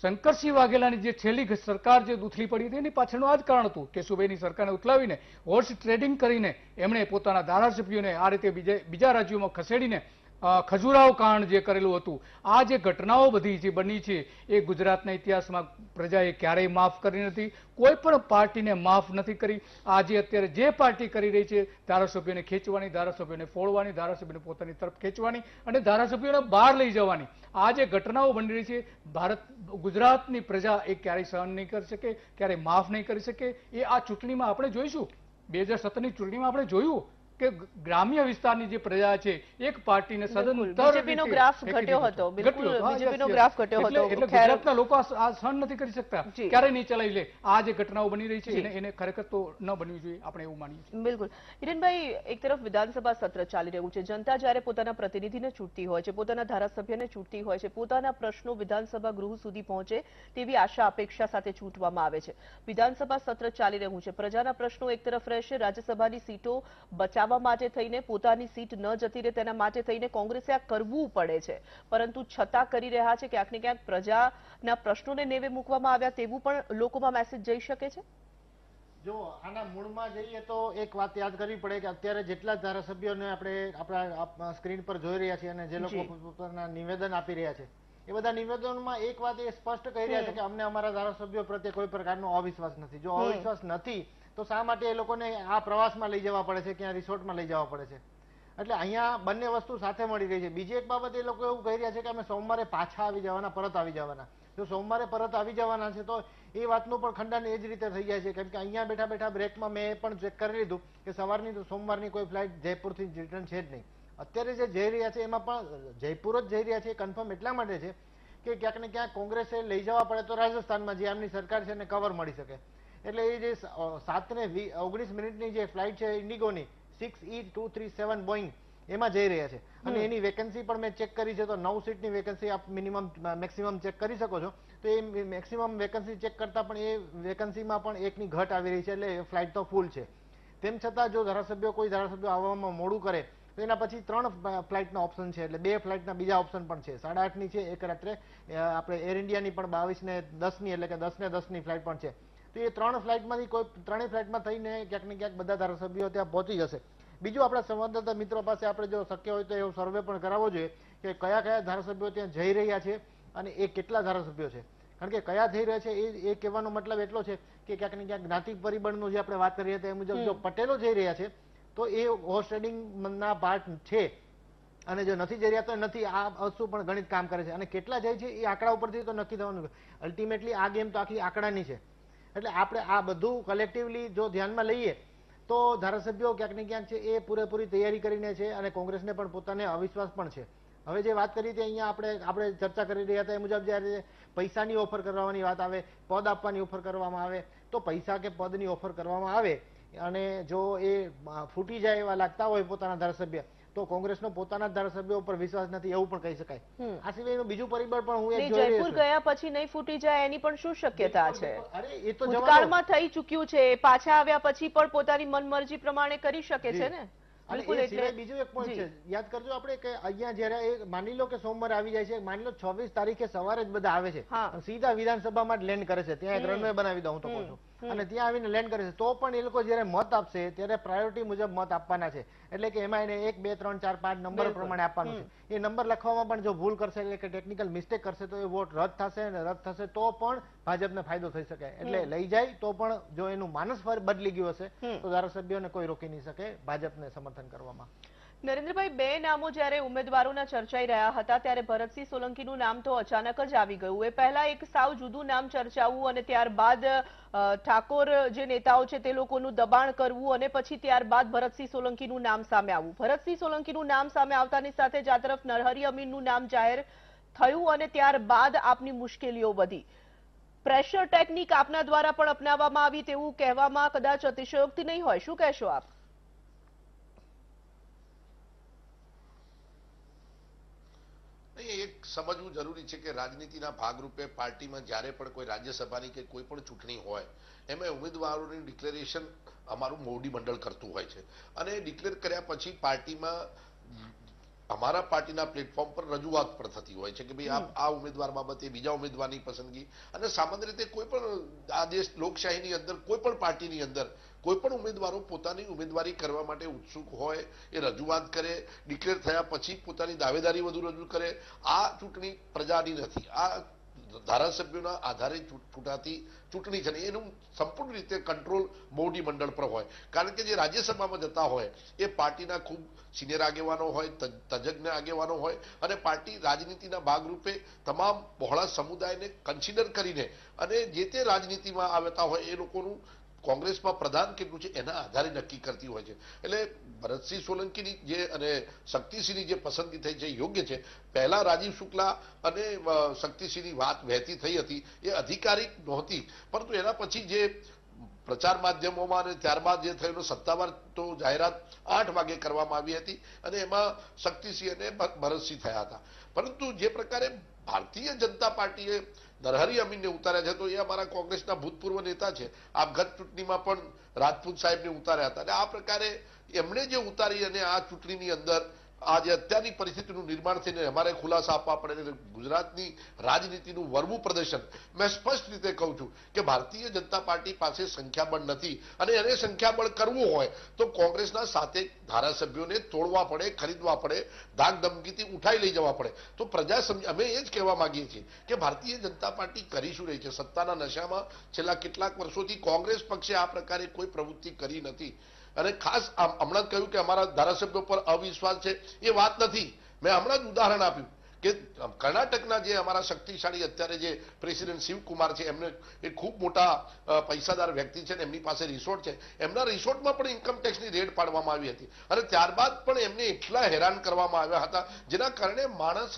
શંકરસિંહ વાઘેલાની જે છેલ્લી સરકાર જે ઉથલી પડી હતી એની પાછળનું આ જ કારણ હતું કેશુભાઈની સરકારને ઉથલાવીને હોર્સ ટ્રેડિંગ કરીને એમણે પોતાના ધારાસભ્યોને આ રીતે બીજા રાજ્યોમાં ખસેડીને ખજુરાહો કાંડ જે કરેલું હતું આ જે ઘટનાઓ બધી જે બની છે એ ગુજરાતના ઇતિહાસમાં પ્રજાએ ક્યારેય માફ કરી નથી કોઈ પણ પાર્ટીને માફ નથી કરી આજે અત્યારે જે પાર્ટી કરી રહી છે ધારાસભ્યોને ખેંચવાની ધારાસભ્યોને ફોડવાની ધારાસભ્યોને પોતાની તરફ ખેંચવાની અને ધારાસભ્યોને બહાર લઈ જવાની આ જે ઘટનાઓ બની રહી છે ભારત ગુજરાતની પ્રજા એ ક્યારેય સહન નહીં કરી શકે ક્યારેય માફ નહીં કરી શકે એ આ ચૂંટણીમાં આપણે જોઈશું બે હજાર સત્તરની ચૂંટણીમાં આપણે જોયું કે ગ્રામ્ય વિસ્તારની જે પ્રજા છે એક પાર્ટીને સદન બીજેપીનો ગ્રાફ ઘટ્યો હતો બિલકુલ બીજેપીનો ગ્રાફ ઘટ્યો હતો એટલે ગુજરાતના લોકો આ સહન નથી કરી શકતા ક્યારે નહીં ચલાવી લે આ જે ઘટનાઓ બની રહી છે એને ખરેખર તો ન બનવી જોઈએ આપણે એવું માનીએ છીએ બિલકુલ હિરેનભાઈ એક તરફ વિધાનસભા સત્ર ચાલી રહ્યું છે જનતા જ્યારે પોતાના પ્રતિનિધિને ચૂંટતી હોય છે પોતાના ધારાસભ્યને ચૂંટતી હોય છે પોતાના પ્રશ્નો વિધાનસભા ગૃહ સુધી પહોંચે તેવી આશા અપેક્ષા સાથે ચૂંટવામાં આવે છે વિધાનસભા સત્ર ચાલી રહ્યું છે પ્રજાના પ્રશ્નો એક તરફ રહેશે રાજ્યસભાની સીટો બચાવ બનાવવા માટે થઈને પોતાની સીટ ન જતી રહે તેના માટે થઈને કોંગ્રેસે આ કરવું પડે છે પરંતુ છતાં કરી રહ્યા છે ક્યાંક ને ક્યાંક પ્રજાના પ્રશ્નોને નેવે મૂકવામાં આવ્યા તેવું પણ લોકોમાં મેસેજ જઈ શકે છે જો આના મૂળમાં જઈએ તો એક વાત યાદ કરવી પડે કે અત્યારે જેટલા ધારાસભ્યોને આપણે આપણા સ્ક્રીન પર જોઈ રહ્યા છીએ અને જે લોકો પોતાના નિવેદન આપી રહ્યા છે એ બધા નિવેદનમાં એક વાત એ સ્પષ્ટ કહી રહ્યા છે કે અમને અમારા ધારાસભ્યો પ્રત્યે કોઈ પ્રકારનો અવિશ્વાસ નથી જો અવિશ્વાસ નથી તો શા માટે એ લોકોને આ પ્રવાસમાં લઈ જવા પડે છે ક્યાં રિસોર્ટમાં લઈ જવા પડે છે એટલે અહીંયા બંને વસ્તુ સાથે મળી રહી છે બીજી એક બાબત એ લોકો એવું કહી રહ્યા છે કે અમે સોમવારે પાછા આવી જવાના પરત આવી જવાના જો સોમવારે પરત આવી જવાના છે તો એ વાતનું પણ ખંડન એ જ રીતે થઈ જાય છે કેમ કે અહીંયા બેઠા બેઠા બ્રેકમાં મેં પણ ચેક કરી લીધું કે સવારની તો સોમવારની કોઈ ફ્લાઇટ જયપુરથી રિટર્ન છે જ નહીં અત્યારે જે જઈ રહ્યા છે એમાં પણ જયપુર જ જઈ રહ્યા છે એ કન્ફર્મ એટલા માટે છે કે ક્યાંક ને ક્યાંક કોંગ્રેસે લઈ જવા પડે તો રાજસ્થાનમાં જે એમની સરકાર છે એને કવર મળી શકે એટલે એ જે સાત ને ઓગણીસ મિનિટની જે ફ્લાઇટ છે ઇન્ડિગોની six E two three seven Boeing એમાં જઈ રહ્યા છે અને એની વેકન્સી પણ મેં ચેક કરી છે તો નવ સીટની વેકન્સી આપ મિનિમમ મેક્સિમમ ચેક કરી શકો છો તો એ મેક્સિમમ વેકન્સી ચેક કરતા પણ એ વેકન્સીમાં પણ એકની ઘટ આવી રહી છે એટલે ફ્લાઇટ તો ફૂલ છે તેમ છતાં જો ધારાસભ્યો કોઈ ધારાસભ્યો આવવામાં મોડું કરે તો એના પછી ત્રણ ફ્લાઇટના ઓપ્શન છે એટલે બે ફ્લાઇટના બીજા ઓપ્શન પણ છે સાડા આઠની છે એક રાત્રે આપણે એર ઇન્ડિયાની પણ બાવીસને દસની એટલે કે દસ ને દસની ફ્લાઇટ પણ છે તો એ ત્રણ ફ્લાઇટમાંથી કોઈ ત્રણેય ફ્લાઇટમાં થઈને ક્યાંક ને ક્યાંક બધા ધારાસભ્યો ત્યાં પહોંચી જશે બીજું આપણા સંવાદદાતા મિત્રો પાસે આપણે જો શક્ય હોય તો એવો સર્વે પણ કરાવવો જોઈએ કે કયા કયા ધારાસભ્યો ત્યાં જઈ રહ્યા છે અને એ કેટલા ધારાસભ્યો છે કારણ કે કયા થઈ રહ્યા છે એ એ કહેવાનો મતલબ એટલો છે કે ક્યાંક ને ક્યાંક જ્ઞાતિક પરિબળનું જે આપણે વાત કરીએ તો એ મુજબ જો પટેલો જઈ રહ્યા છે તો એ હોર્સ ટ્રેડિંગના પાર્ટ છે અને જો નથી જઈ રહ્યા તો નથી આ વસ્તુ પણ ગણિત કામ કરે છે અને કેટલા જાય છે એ આંકડા ઉપરથી તો નક્કી થવાનું અલ્ટિમેટલી આ ગેમ તો આખી આંકડાની છે એટલે આપણે આ બધું કલેક્ટિવલી જો ધ્યાનમાં લઈએ તો ધારાસભ્યો ક્યાંક ને ક્યાંક છે એ પૂરેપૂરી તૈયારી કરીને છે અને કોંગ્રેસને પણ પોતાને અવિશ્વાસ પણ છે હવે જે વાત કરી હતી અહીંયા આપણે આપણે ચર્ચા કરી રહ્યા હતા એ મુજબ જ્યારે પૈસાની ઓફર કરવાની વાત આવે પદ આપવાની ઓફર કરવામાં આવે તો પૈસા કે પદની ઓફર કરવામાં આવે અને જો એ ફૂટી જાય એવા લાગતા હોય પોતાના ધારાસભ્ય તો કોંગ્રેસનો પોતાના ધારાસભ્યો ઉપર વિશ્વાસ નથી એવું પણ કહી શકાય આ સિવાયનું બીજું પરિબળ પણ હું જયપુર ગયા પછી નહીં ફૂટી જાય એની પણ શું શક્યતા છે અરે એ તો ભૂતકાળમાં થઈ ચૂક્યું છે પાછા આવ્યા પછી પણ પોતાની મનમરજી પ્રમાણે કરી શકે છે ને બીજું એક પોઈન્ટ છે યાદ કરજો આપણે કે અહીંયા જયારે માની લો કે સોમવાર આવી જાય છે માની લો છવ્વીસ તારીખે સવારે જ બધા આવે છે સીધા વિધાનસભામાં જ લેન્ડ કરે છે ત્યાં એક રનવે બનાવી દઉં તો અને ત્યાં આવીને લેન્ડ કરે છે તો પણ એ લોકો જ્યારે મત આપશે ત્યારે પ્રાયોરિટી મુજબ મત આપવાના છે એટલે કે એમાં એને એક બે ત્રણ ચાર પાંચ નંબર પ્રમાણે આપવાનું છે એ નંબર લખવામાં પણ જો ભૂલ કરશે એટલે કે ટેકનિકલ મિસ્ટેક કરશે તો એ વોટ રદ થશે અને રદ થશે તો પણ ભાજપને ફાયદો થઈ શકે એટલે લઈ જાય તો પણ જો એનું માનસ બદલી ગયું હશે તો ધારાસભ્યોને કોઈ રોકી નહીં શકે ભાજપને સમર્થન કરવામાં નરેન્દ્રભાઈ બે નામો જ્યારે ઉમેદવારોના ચર્ચાઈ રહ્યા હતા ત્યારે ભરતસિંહ સોલંકીનું નામ તો અચાનક જ આવી ગયું એ પહેલા એક સાવ જુદું નામ ચર્ચાવું અને ત્યારબાદ ઠાકોર જે નેતાઓ છે તે લોકોનું દબાણ કરવું અને પછી ત્યારબાદ ભરતસિંહ સોલંકીનું નામ સામે આવવું ભરતસિંહ સોલંકીનું નામ સામે આવતાની સાથે જ આ તરફ નરહરી અમીનનું નામ જાહેર થયું અને ત્યારબાદ આપની મુશ્કેલીઓ વધી પ્રેશર ટેકનિક આપના દ્વારા પણ અપનાવવામાં આવી તેવું કહેવામાં કદાચ અતિશયોક્તિ નહીં હોય શું કહેશો આપ એ એક સમજવું જરૂરી છે કે રાજનીતિના ભાગરૂપે પાર્ટીમાં જ્યારે પણ કોઈ રાજ્યસભાની કે કોઈ પણ ચૂંટણી હોય એમાં ઉમેદવારોની ડિક્લેરેશન અમારું મોવડી મંડળ કરતું હોય છે અને ડિક્લેર કર્યા પછી પાર્ટીમાં અમારા પાર્ટીના પ્લેટફોર્મ પર રજૂઆત પણ થતી હોય છે કે ભાઈ આ ઉમેદવાર બાબતે બીજા ઉમેદવારની પસંદગી અને સામાન્ય રીતે કોઈ પણ આ દેશ લોકશાહીની અંદર કોઈ પણ પાર્ટીની અંદર કોઈ પણ ઉમેદવારો પોતાની ઉમેદવારી કરવા માટે ઉત્સુક હોય એ રજૂઆત કરે ડિક્લેર થયા પછી પોતાની દાવેદારી વધુ રજૂ કરે આ ચૂંટણી પ્રજાની નથી આ ધારાસભ્યોના આધારે ચૂંટાતી ચૂંટણી છે ને એનું સંપૂર્ણ રીતે કંટ્રોલ મોવડી મંડળ પર હોય કારણ કે જે રાજ્યસભામાં જતા હોય એ પાર્ટીના ખૂબ સિનિયર આગેવાનો હોય તજજ્ઞ આગેવાનો હોય અને પાર્ટી રાજનીતિના ભાગરૂપે તમામ બહોળા સમુદાયને કન્સિડર કરીને અને જે તે રાજનીતિમાં આવતા હોય એ લોકોનું કોંગ્રેસમાં પ્રધાન કેટલું છે એના આધારે નક્કી કરતી હોય છે એટલે ભરતસિંહ સોલંકીની જે અને શક્તિસિંહની જે પસંદગી થઈ છે યોગ્ય છે પહેલાં રાજીવ શુક્લા અને શક્તિસિંહની વાત વહેતી થઈ હતી એ અધિકારિક નહોતી પરંતુ એના પછી જે પ્રચાર માધ્યમોમાં અને ત્યારબાદ જે થયેલો સત્તાવાર તો જાહેરાત આઠ વાગે કરવામાં આવી હતી અને એમાં શક્તિસિંહ અને ભરતસિંહ થયા હતા પરંતુ જે પ્રકારે ભારતીય જનતા પાર્ટીએ નરહરી અમીનને ઉતાર્યા છે તો એ અમારા કોંગ્રેસના ભૂતપૂર્વ નેતા છે આપઘાત ચૂંટણીમાં પણ રાજપૂત સાહેબને ઉતાર્યા હતા અને આ પ્રકારે એમણે જે ઉતારી અને આ ચૂંટણીની અંદર આજે અત્યારની પરિસ્થિતિનું નિર્માણ થઈને અમારે ખુલાસા આપવા પડે ગુજરાતની રાજનીતિનું વરવું પ્રદર્શન મેં સ્પષ્ટ રીતે કહું છું કે ભારતીય જનતા પાર્ટી પાસે સંખ્યાબળ નથી અને એને સંખ્યાબળ કરવું હોય તો કોંગ્રેસના સાથે ધારાસભ્યોને તોડવા પડે ખરીદવા પડે ધાક ધમકીથી ઉઠાઈ લઈ જવા પડે તો પ્રજા સમજ અમે એ જ કહેવા માંગીએ છીએ કે ભારતીય જનતા પાર્ટી કરી શું રહી છે સત્તાના નશામાં છેલ્લા કેટલાક વર્ષોથી કોંગ્રેસ પક્ષે આ પ્રકારે કોઈ પ્રવૃત્તિ કરી નથી અને ખાસ હમણાં જ કહ્યું કે અમારા ધારાસભ્યો પર અવિશ્વાસ છે એ વાત નથી મેં હમણાં જ ઉદાહરણ આપ્યું કે કર્ણાટકના જે અમારા શક્તિશાળી અત્યારે જે પ્રેસિડેન્ટ શિવકુમાર છે એમને એ ખૂબ મોટા પૈસાદાર વ્યક્તિ છે ને એમની પાસે રિસોર્ટ છે એમના રિસોર્ટમાં પણ ઇન્કમટેક્સની રેડ પાડવામાં આવી હતી અને ત્યારબાદ પણ એમને એટલા હેરાન કરવામાં આવ્યા હતા જેના કારણે માણસ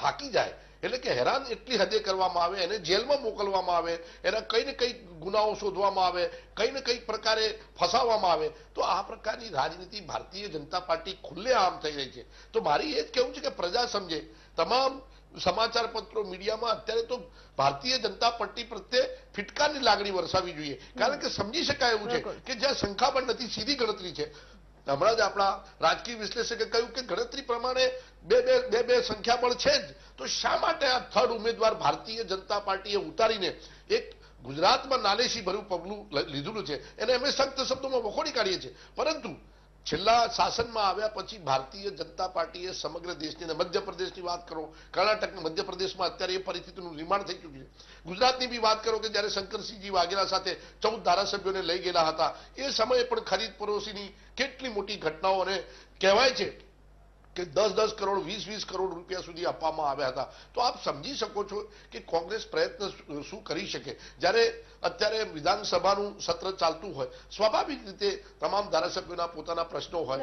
થાકી જાય એટલે કે હેરાન એટલી હદે કરવામાં આવે એને જેલમાં મોકલવામાં આવે એના કંઈ ને કંઈક ગુનાઓ શોધવામાં આવે કંઈ ને કંઈક પ્રકારે ફસાવવામાં આવે તો આ પ્રકારની રાજનીતિ ભારતીય જનતા પાર્ટી ખુલ્લેઆમ થઈ રહી છે તો મારી એ જ કહેવું છે કે પ્રજા સમજે તમામ સમાચાર પત્રો મીડિયામાં અત્યારે તો ભારતીય જનતા પાર્ટી પ્રત્યે ફિટકારની લાગણી વરસાવી જોઈએ કારણ કે સમજી શકાય એવું છે કે જ્યાં સંખ્યાબળ નથી સીધી ગણતરી છે હમણાં જ આપણા રાજકીય વિશ્લેષકે કહ્યું કે ગણતરી પ્રમાણે બે બે બે બે સંખ્યા પણ છે જ તો શા માટે આ થર્ડ ઉમેદવાર ભારતીય જનતા પાર્ટીએ ઉતારીને એક ગુજરાતમાં નાલેશી ભર્યું પગલું લીધેલું છે એને અમે સખ્ત શબ્દોમાં વખોડી કાઢીએ છીએ પરંતુ છેલ્લા શાસનમાં આવ્યા પછી ભારતીય જનતા પાર્ટીએ સમગ્ર દેશની અને મધ્યપ્રદેશની વાત કરો કર્ણાટક મધ્યપ્રદેશમાં અત્યારે એ પરિસ્થિતિનું નિર્માણ થઈ ચૂક્યું છે ગુજરાતની બી વાત કરો કે જ્યારે શંકરસિંહજી વાઘેલા સાથે ચૌદ ધારાસભ્યોને લઈ ગયેલા હતા એ સમયે પણ ખરીદ પડોશીની કેટલી મોટી ઘટનાઓ અને કહેવાય છે કે દસ દસ કરોડ વીસ વીસ કરોડ રૂપિયા સુધી આપવામાં આવ્યા હતા તો આપ સમજી શકો છો કે કોંગ્રેસ પ્રયત્ન શું કરી શકે જ્યારે અત્યારે વિધાનસભાનું સત્ર ચાલતું હોય સ્વાભાવિક રીતે તમામ ધારાસભ્યોના પોતાના પ્રશ્નો હોય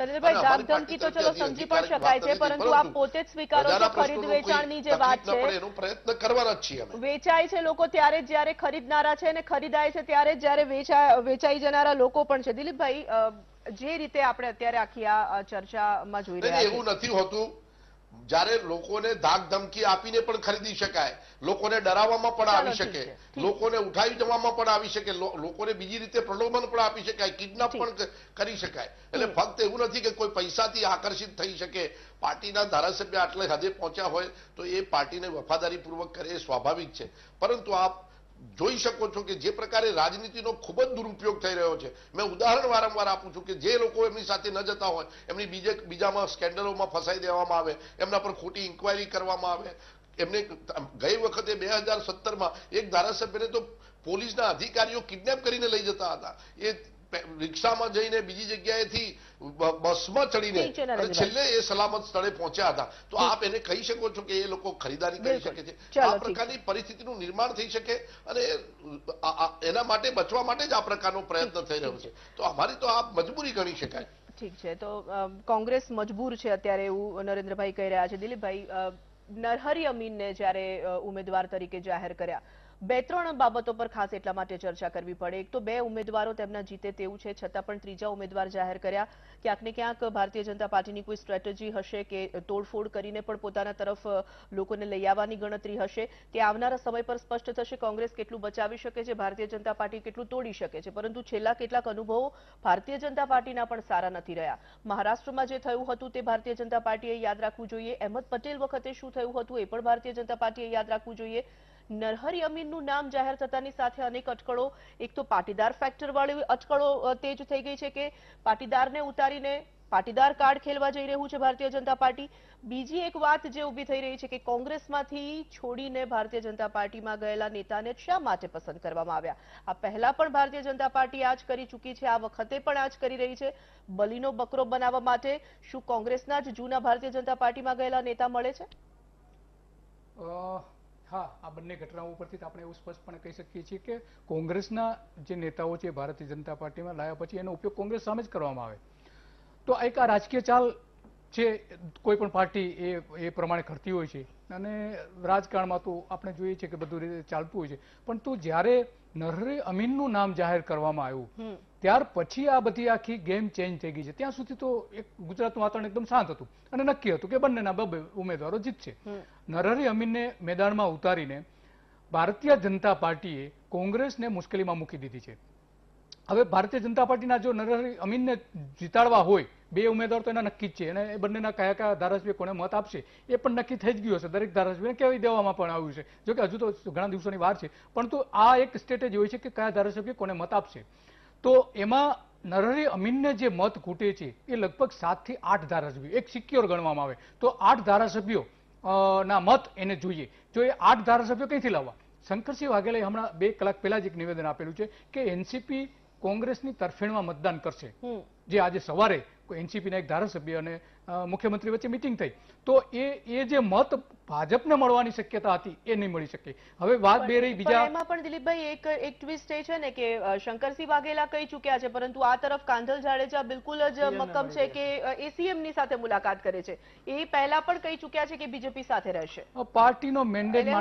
પોતે સ્વીકારો છો ખરીદ વેચાણની વાત એનો પ્રયત્ન કરવાના જ છીએ વેચાય છે લોકો ત્યારે જયારે ખરીદનારા છે અને ખરીદાય છે ત્યારે જ્યારે વેચાઈ જનારા લોકો પણ છે દિલીપભાઈ જે રીતે આપણે અત્યારે આખી આ ચર્ચામાં જોઈ રહ્યા એવું નથી હોતું જ્યારે લોકોને ધાક ધમકી આપીને પણ ખરીદી શકાય લોકોને ડરાવવામાં પણ આવી શકે લોકોને ઉઠાવી જવામાં પણ આવી શકે લોકોને બીજી રીતે પ્રલોભન પણ આપી શકાય કિડનેપ પણ કરી શકાય એટલે ફક્ત એવું નથી કે કોઈ પૈસાથી આકર્ષિત થઈ શકે પાર્ટીના ધારાસભ્ય આટલે હદે પહોંચ્યા હોય તો એ પાર્ટીને વફાદારીપૂર્વક કરે એ સ્વાભાવિક છે પરંતુ આ જોઈ શકો છો કે જે પ્રકારે રાજનીતિનો ખૂબ જ દુરુપયોગ થઈ રહ્યો છે મેં ઉદાહરણ વારંવાર આપું છું કે જે લોકો એમની સાથે ન જતા હોય એમની બીજે બીજામાં સ્કેન્ડલોમાં ફસાઈ દેવામાં આવે એમના પર ખોટી ઇન્કવાયરી કરવામાં આવે એમને ગઈ વખતે બે હજાર સત્તરમાં એક ધારાસભ્યને તો પોલીસના અધિકારીઓ કિડનેપ કરીને લઈ જતા હતા એ રિક્ષામાં જઈને બીજી જગ્યાએથી બસમાં ચડીને અને છેલ્લે એ સલામત સ્થળે પહોંચ્યા હતા તો આપ એને કહી શકો છો કે એ લોકો ખરીદારી કરી શકે છે આ પ્રકારની પરિસ્થિતિનું નિર્માણ થઈ શકે અને એના માટે બચવા માટે જ આ પ્રકારનો પ્રયત્ન થઈ રહ્યો છે તો અમારી તો આ મજબૂરી ગણી શકાય ઠીક છે તો કોંગ્રેસ મજબૂર છે અત્યારે એવું નરેન્દ્રભાઈ કહી રહ્યા છે દિલીપભાઈ નરહરી અમીનને જ્યારે ઉમેદવાર તરીકે જાહેર કર્યા બે ત્રણ બાબતો પર ખાસ એટલા માટે ચર્ચા કરવી પડે એક તો બે ઉમેદવારો તેમના જીતે તેવું છે છતાં પણ ત્રીજા ઉમેદવાર જાહેર કર્યા ક્યાંક ક્યાંક ભારતીય જનતા પાર્ટીની કોઈ સ્ટ્રેટેજી હશે કે તોડફોડ કરીને પણ પોતાના તરફ લોકોને લઈ આવવાની ગણતરી હશે તે આવનારા સમય પર સ્પષ્ટ થશે કોંગ્રેસ કેટલું બચાવી શકે છે ભારતીય જનતા પાર્ટી કેટલું તોડી શકે છે પરંતુ છેલ્લા કેટલાક અનુભવો ભારતીય જનતા પાર્ટીના પણ સારા નથી રહ્યા મહારાષ્ટ્રમાં જે થયું હતું તે ભારતીય જનતા પાર્ટીએ યાદ રાખવું જોઈએ અહેમદ પટેલ વખતે શું થયું હતું એ પણ ભારતીય જનતા પાર્ટીએ યાદ રાખવું જોઈએ નરહરી અમીનનું નામ જાહેર થતાની સાથે અનેક અટકળો એક તો પાટીદાર ફેક્ટર ફેક્ટરવાળી અટકળો તેજ થઈ ગઈ છે કે પાટીદારને ઉતારીને પાટીદાર કાર્ડ ખેલવા જઈ રહ્યું છે ભારતીય જનતા પાર્ટી બીજી એક વાત જે ઉભી થઈ રહી છે કે કોંગ્રેસમાંથી છોડીને ભારતીય જનતા પાર્ટીમાં ગયેલા નેતાને શા માટે પસંદ કરવામાં આવ્યા આ પહેલા પણ ભારતીય જનતા પાર્ટી આ જ કરી ચૂકી છે આ વખતે પણ આ જ કરી રહી છે બલીનો બકરો બનાવવા માટે શું કોંગ્રેસના જ જૂના ભારતીય જનતા પાર્ટીમાં ગયેલા નેતા મળે છે હા આ બંને ઘટનાઓ ઉપરથી આપણે એવું સ્પષ્ટપણે કહી શકીએ છીએ કે કોંગ્રેસના જે નેતાઓ છે ભારતીય જનતા પાર્ટીમાં લાયા પછી એનો ઉપયોગ કોંગ્રેસ સામે જ કરવામાં આવે તો એક આ રાજકીય ચાલ છે કોઈ પણ પાર્ટી એ એ પ્રમાણે કરતી હોય છે અને રાજકારણમાં તો આપણે જોઈએ છીએ કે બધું રીતે ચાલતું હોય છે પણ તો જ્યારે નહરે અમીનનું નામ જાહેર કરવામાં આવ્યું ત્યાર પછી આ બધી આખી ગેમ ચેન્જ થઈ ગઈ છે ત્યાં સુધી તો એક ગુજરાતનું વાતાવરણ એકદમ શાંત હતું અને નક્કી હતું કે બંનેના બબે ઉમેદવારો જીતશે નરહરી અમીનને મેદાનમાં ઉતારીને ભારતીય જનતા પાર્ટીએ કોંગ્રેસને મુશ્કેલીમાં મૂકી દીધી છે હવે ભારતીય જનતા પાર્ટીના જો નરહરી અમીનને જીતાડવા હોય બે ઉમેદવાર તો એના નક્કી જ છે અને એ બંનેના કયા કયા ધારાસભ્ય કોને મત આપશે એ પણ નક્કી થઈ જ ગયું હશે દરેક ધારાસભ્યને કેવી દેવામાં પણ આવ્યું છે જો કે હજુ તો ઘણા દિવસોની વાર છે પરંતુ આ એક સ્ટેટેજી હોય છે કે કયા ધારાસભ્ય કોને મત આપશે તો એમાં નરહરી અમીનને જે મત ખૂટે છે એ લગભગ સાતથી આઠ ધારાસભ્યો એક સિક્યોર ગણવામાં આવે તો આઠ ધારાસભ્યો ના મત એને જોઈએ જો એ આઠ ધારાસભ્યો ક્યાંથી લાવવા શંકરસિંહ વાઘેલાએ હમણાં બે કલાક પહેલા જ એક નિવેદન આપેલું છે કે એનસીપી કોંગ્રેસની તરફેણમાં મતદાન કરશે જે આજે સવારે એનસીપીના એક ધારાસભ્ય અને મુખ્યમંત્રી વચ્ચે મિટિંગ થઈ તો એ એ જે મત ભાજપને મળવાની શક્યતા હતી એ નહીં મળી શકે હવે વાત બે રહી બીજા એમાં પણ દિલીપભાઈ એક એક ટ્વિસ્ટ એ છે ને કે શંકરસિંહ વાઘેલા કહી ચૂક્યા છે પરંતુ આ તરફ કાંધલ જાડેજા બિલકુલ જ મક્કમ છે કે એ સાથે મુલાકાત કરે છે એ પહેલા પણ કહી ચૂક્યા છે કે બીજેપી સાથે રહેશે પાર્ટીનો મેન્ડેટ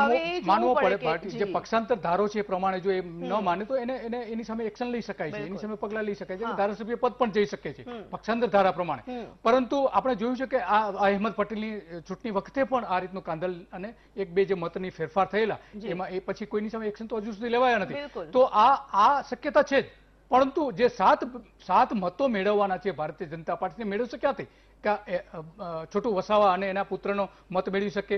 માનવો પડે પાર્ટી જે પક્ષાંતર ધારો છે એ પ્રમાણે જો એ ન માને તો એને એને એની સામે એક્શન લઈ શકાય છે એની સામે પગલા લઈ શકાય છે ધારાસભ્ય પદ પણ જઈ શકે છે પક્ષાંતર ધારા પ્રમાણે પરંતુ આપણે જોયું છે કે આ અહેમદ પટેલની ચૂંટણી વખતે પણ આ રીતનું કાંદલ અને એક બે જે મતની ફેરફાર થયેલા એમાં એ પછી કોઈની સામે એક્શન તો હજુ સુધી લેવાયા નથી તો આ આ શક્યતા છે જ પરંતુ જે સાત સાત મતો મેળવવાના છે ભારતીય જનતા પાર્ટીને મેળવશે ક્યાંથી છોટુ વસાવા અને એના પુત્રનો મત મેળવી શકે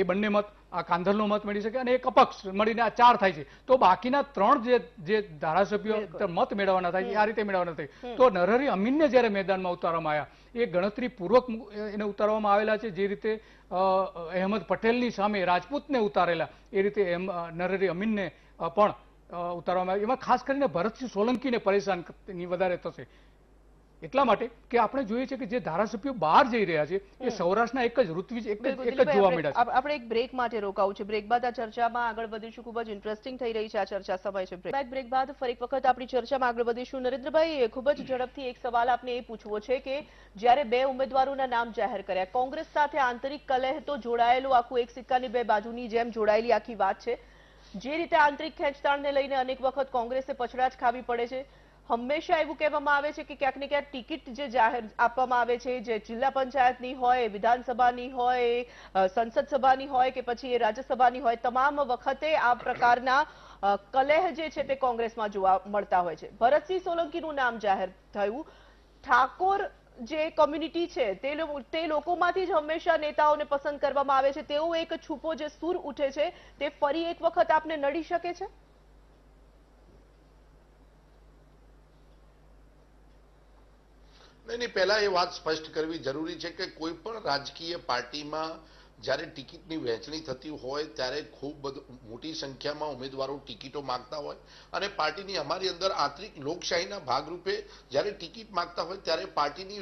એ બંને મત આ કાંધલનો મત મેળવી શકે અને એક અપક્ષ મળીને આ ચાર થાય છે તો બાકીના ત્રણ જે ધારાસભ્યો મત મેળવવાના થાય આ રીતે મેળવવાના થાય તો નરહરી અમીનને જ્યારે મેદાનમાં ઉતારવામાં આવ્યા એ ગણતરી પૂર્વક એને ઉતારવામાં આવેલા છે જે રીતે અહેમદ પટેલની સામે રાજપૂતને ઉતારેલા એ રીતે નરહરી અમીનને પણ ઉતારવામાં આવ્યા એમાં ખાસ કરીને ભરતસિંહ સોલંકીને પરેશાન વધારે થશે એટલા માટે કે આપણે જોઈએ છે કે જે ધારાસભ્યો બહાર જઈ રહ્યા છે એ સૌરાષ્ટ્રના એક જ ઋત્વિજ એક જ જોવા મળ્યા છે આપણે એક બ્રેક માટે રોકાવું છે બ્રેક બાદ આ ચર્ચામાં આગળ વધીશું ખૂબ જ ઇન્ટરેસ્ટિંગ થઈ રહી છે આ ચર્ચા સમય છે બ્રેક બાદ ફરી વખત આપણી ચર્ચામાં આગળ વધીશું નરેન્દ્રભાઈ ખૂબ જ ઝડપથી એક સવાલ આપને એ પૂછવો છે કે જ્યારે બે ઉમેદવારોના નામ જાહેર કર્યા કોંગ્રેસ સાથે આંતરિક કલહ તો જોડાયેલું આખું એક સિક્કાની બે બાજુની જેમ જોડાયેલી આખી વાત છે જે રીતે આંતરિક ખેંચતાણને લઈને અનેક વખત કોંગ્રેસે પછડાટ ખાવી પડે છે હંમેશા એવું કહેવામાં આવે છે કે ક્યાંક ને ક્યાંક ટિકિટ જે જાહેર આપવામાં આવે છે જે જિલ્લા પંચાયતની હોય વિધાનસભાની હોય સંસદ સભાની હોય કે પછી રાજ્યસભાની હોય તમામ વખતે આ પ્રકારના કલેહ જે છે તે કોંગ્રેસમાં જોવા મળતા હોય છે ભરતસિંહ સોલંકીનું નામ જાહેર થયું ઠાકોર જે કોમ્યુનિટી છે તે તે લોકોમાંથી જ હંમેશા નેતાઓને પસંદ કરવામાં આવે છે તેવો એક છૂપો જે સૂર ઉઠે છે તે ફરી એક વખત આપને નડી શકે છે એની પહેલા એ વાત સ્પષ્ટ કરવી જરૂરી છે કે કોઈ પણ રાજકીય પાર્ટીમાં જ્યારે ટિકિટની વહેંચણી થતી હોય ત્યારે ખૂબ મોટી સંખ્યામાં ઉમેદવારો ટિકિટો માગતા હોય અને પાર્ટીની અમારી અંદર આંતરિક લોકશાહીના ભાગરૂપે જ્યારે ટિકિટ માગતા હોય ત્યારે પાર્ટીની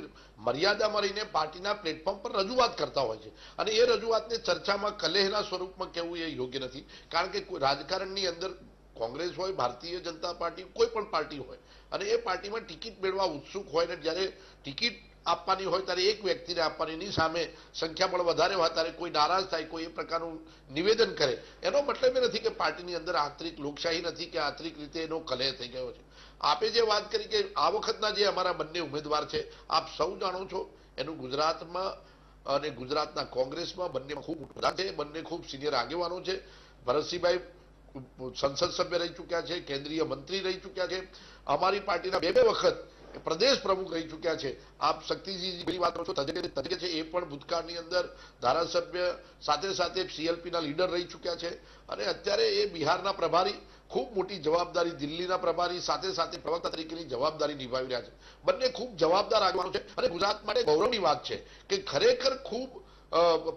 મર્યાદામાં રહીને પાર્ટીના પ્લેટફોર્મ પર રજૂઆત કરતા હોય છે અને એ રજૂઆતને ચર્ચામાં કલેહના સ્વરૂપમાં કહેવું એ યોગ્ય નથી કારણ કે રાજકારણની અંદર કોંગ્રેસ હોય ભારતીય જનતા પાર્ટી કોઈ પણ પાર્ટી હોય અને એ પાર્ટીમાં ટિકિટ મેળવા ઉત્સુક હોય ને જ્યારે ટિકિટ આપવાની હોય ત્યારે એક વ્યક્તિને આપવાની નહીં સામે સંખ્યાબળ વધારે હોય ત્યારે કોઈ નારાજ થાય કોઈ એ પ્રકારનું નિવેદન કરે એનો મતલબ એ નથી કે પાર્ટીની અંદર આંતરિક લોકશાહી નથી કે આંતરિક રીતે એનો કલહ થઈ ગયો છે આપે જે વાત કરી કે આ વખતના જે અમારા બંને ઉમેદવાર છે આપ સૌ જાણો છો એનું ગુજરાતમાં અને ગુજરાતના કોંગ્રેસમાં બંનેમાં ખૂબ ઉદાહરણ છે બંને ખૂબ સિનિયર આગેવાનો છે ભરતસિંહભાઈ સંસદ સભ્ય રહી ચૂક્યા છે કેન્દ્રીય મંત્રી રહી ચૂક્યા છે અમારી પાર્ટીના બે બે વખત પ્રદેશ પ્રમુખ રહી ચૂક્યા છે આપ શક્તિજી ઘણી વાત છો તજજ્ઞ છે એ પણ ભૂતકાળની અંદર ધારાસભ્ય સાથે સાથે સીએલપીના લીડર રહી ચૂક્યા છે અને અત્યારે એ બિહારના પ્રભારી ખૂબ મોટી જવાબદારી દિલ્હીના પ્રભારી સાથે સાથે પ્રવક્તા તરીકેની જવાબદારી નિભાવી રહ્યા છે બંને ખૂબ જવાબદાર આગેવાનો છે અને ગુજરાત માટે ગૌરવની વાત છે કે ખરેખર ખૂબ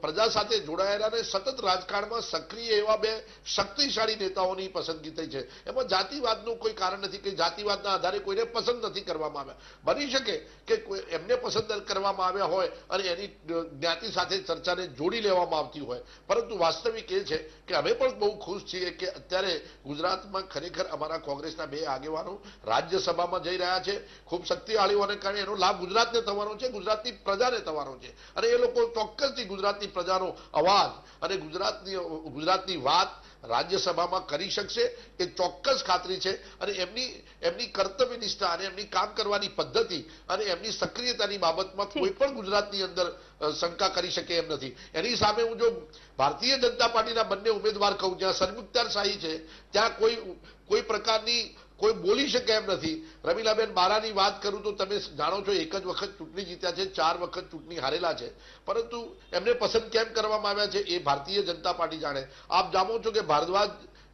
પ્રજા સાથે જોડાયેલા અને સતત રાજકારણમાં સક્રિય એવા બે શક્તિશાળી નેતાઓની પસંદગી થઈ છે એમાં જાતિવાદનું કોઈ કારણ નથી કે જાતિવાદના આધારે કોઈને પસંદ નથી કરવામાં આવ્યા બની શકે કે એમને પસંદ કરવામાં આવ્યા હોય અને એની જ્ઞાતિ સાથે ચર્ચાને જોડી લેવામાં આવતી હોય પરંતુ વાસ્તવિક એ છે કે અમે પણ બહુ ખુશ છીએ કે અત્યારે ગુજરાતમાં ખરેખર અમારા કોંગ્રેસના બે આગેવાનો રાજ્યસભામાં જઈ રહ્યા છે ખૂબ શક્તિશાળીઓને કારણે એનો લાભ ગુજરાતને થવાનો છે ગુજરાતની પ્રજાને થવાનો છે અને એ લોકો ચોક્કસથી ગુજરાતની પ્રજાનો અવાજ અને ગુજરાતની ગુજરાતની વાત રાજ્યસભામાં કરી શકશે એ ચોક્કસ ખાતરી છે અને એમની એમની કર્તવ્ય નિષ્ઠા અને એમની કામ કરવાની પદ્ધતિ અને એમની સક્રિયતાની બાબતમાં કોઈ પણ ગુજરાતની અંદર શંકા કરી શકે એમ નથી એની સામે હું જો ભારતીય જનતા પાર્ટીના બંને ઉમેદવાર કહું જ્યાં સરમુખતાર શાહી છે ત્યાં કોઈ કોઈ પ્રકારની કોઈ બોલી શકે એમ નથી રમીલાબેન બારાની વાત કરું તો તમે જાણો છો એક જ વખત ચૂંટણી જીત્યા છે ચાર વખત ચૂંટણી હારેલા છે પરંતુ એમને પસંદ કેમ કરવામાં આવ્યા છે એ ભારતીય જનતા પાર્ટી જાણે આપ જાણો છો કે ભારદ્વાજ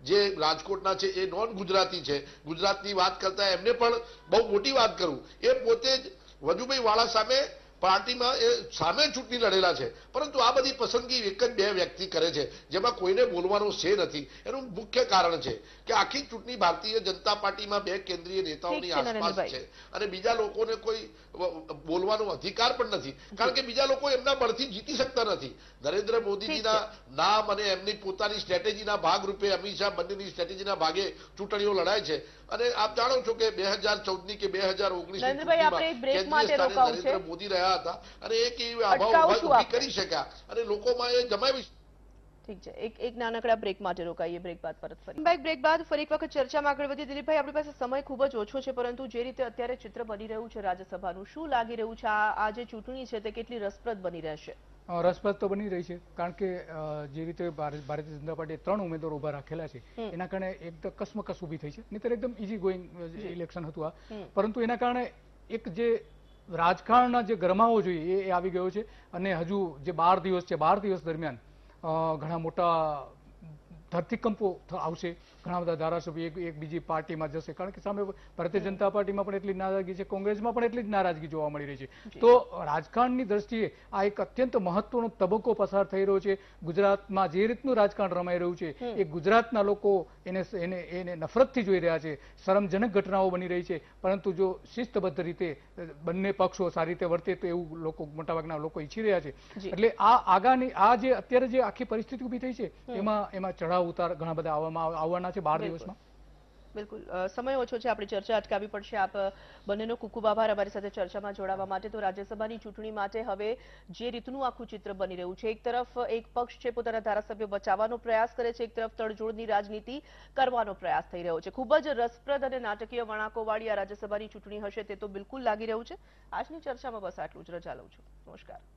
જે રાજકોટના છે એ નોન ગુજરાતી છે ગુજરાતની વાત કરતા એમને પણ બહુ મોટી વાત કરું એ પોતે જ વજુભાઈ વાળા સામે પાર્ટીમાં એ સામે ચૂંટણી લડેલા છે પરંતુ આ બધી પસંદગી એક જ બે વ્યક્તિ કરે છે જેમાં કોઈને બોલવાનો છે નથી એનું મુખ્ય કારણ છે કે આખી ચૂંટણી ભારતીય જનતા પાર્ટીમાં બે કેન્દ્રીય નેતાઓની આસપાસ છે અને બીજા લોકોને કોઈ બોલવાનો અધિકાર પણ નથી કારણ કે બીજા લોકો એમના બળથી જીતી શકતા નથી નરેન્દ્ર મોદીજીના નામ અને એમની પોતાની સ્ટ્રેટેજીના ભાગરૂપે અમિત શાહ બંનેની સ્ટ્રેટેજીના ભાગે ચૂંટણીઓ લડાય છે અને આપ જાણો છો કે બે હજાર ચૌદની કે બે હજાર ઓગણીસ નરેન્દ્ર મોદી રહ્યા હતા અને એક એવી આભાવ કરી શક્યા અને લોકોમાં એ જમાવી ઠીક છે એક એક નાનકડા બ્રેક માટે રોકાઈએ બ્રેક બાદ પરત ફરી ભાઈ બ્રેક બાદ ફરી એક વખત ચર્ચામાં આગળ વધીએ દિલીપભાઈ આપણી પાસે સમય ખૂબ જ ઓછો છે પરંતુ જે રીતે અત્યારે ચિત્ર બની રહ્યું છે રાજ્યસભાનું શું લાગી રહ્યું છે આ જે ચૂંટણી છે તે કેટલી રસપ્રદ બની રહેશે રસપ્રદ તો બની રહી છે કારણ કે જે રીતે ભારતીય જનતા પાર્ટીએ ત્રણ ઉમેદવારો ઉભા રાખેલા છે એના કારણે એકદમ કસમકસ ઉભી થઈ છે નહીતર એકદમ ઇઝી ગોઈંગ ઇલેક્શન હતું આ પરંતુ એના કારણે એક જે રાજકારણના જે ગરમાવો જોઈએ એ આવી ગયો છે અને હજુ જે બાર દિવસ છે બાર દિવસ દરમિયાન ઘણા મોટા ધરતીકંપો આવશે ઘણા બધા ધારાસભ્ય એક બીજી પાર્ટીમાં જશે કારણ કે સામે ભારતીય જનતા પાર્ટીમાં પણ એટલી નારાજગી છે કોંગ્રેસમાં પણ એટલી જ નારાજગી જોવા મળી રહી છે તો રાજકારણની દ્રષ્ટિએ આ એક અત્યંત મહત્વનો તબક્કો પસાર થઈ રહ્યો છે ગુજરાતમાં જે રીતનું રાજકારણ રમાઈ રહ્યું છે એ ગુજરાતના લોકો એને એને એને નફરતથી જોઈ રહ્યા છે શરમજનક ઘટનાઓ બની રહી છે પરંતુ જો શિસ્તબદ્ધ રીતે બંને પક્ષો સારી રીતે વર્તે તો એવું લોકો મોટાભાગના લોકો ઈચ્છી રહ્યા છે એટલે આ આગાની આ જે અત્યારે જે આખી પરિસ્થિતિ ઉભી થઈ છે એમાં એમાં ચઢાવ ઉતાર ઘણા બધા આવવામાં આવવાના છે બાર દિવસમાં બિલકુલ સમય ઓછો છે આપણી ચર્ચા અટકાવી પડશે આપ બંનેનો ખૂબ આભાર અમારી સાથે ચર્ચામાં જોડાવા માટે તો રાજ્યસભાની ચૂંટણી માટે હવે જે રીતનું આખું ચિત્ર બની રહ્યું છે એક તરફ એક પક્ષ છે પોતાના ધારાસભ્ય બચાવવાનો પ્રયાસ કરે છે એક તરફ તડજોડની રાજનીતિ કરવાનો પ્રયાસ થઈ રહ્યો છે ખૂબ જ રસપ્રદ અને નાટકીય વણાકોવાળી આ રાજ્યસભાની ચૂંટણી હશે તે તો બિલકુલ લાગી રહ્યું છે આજની ચર્ચામાં બસ આટલું જ રજા લઉં છું નમસ્કાર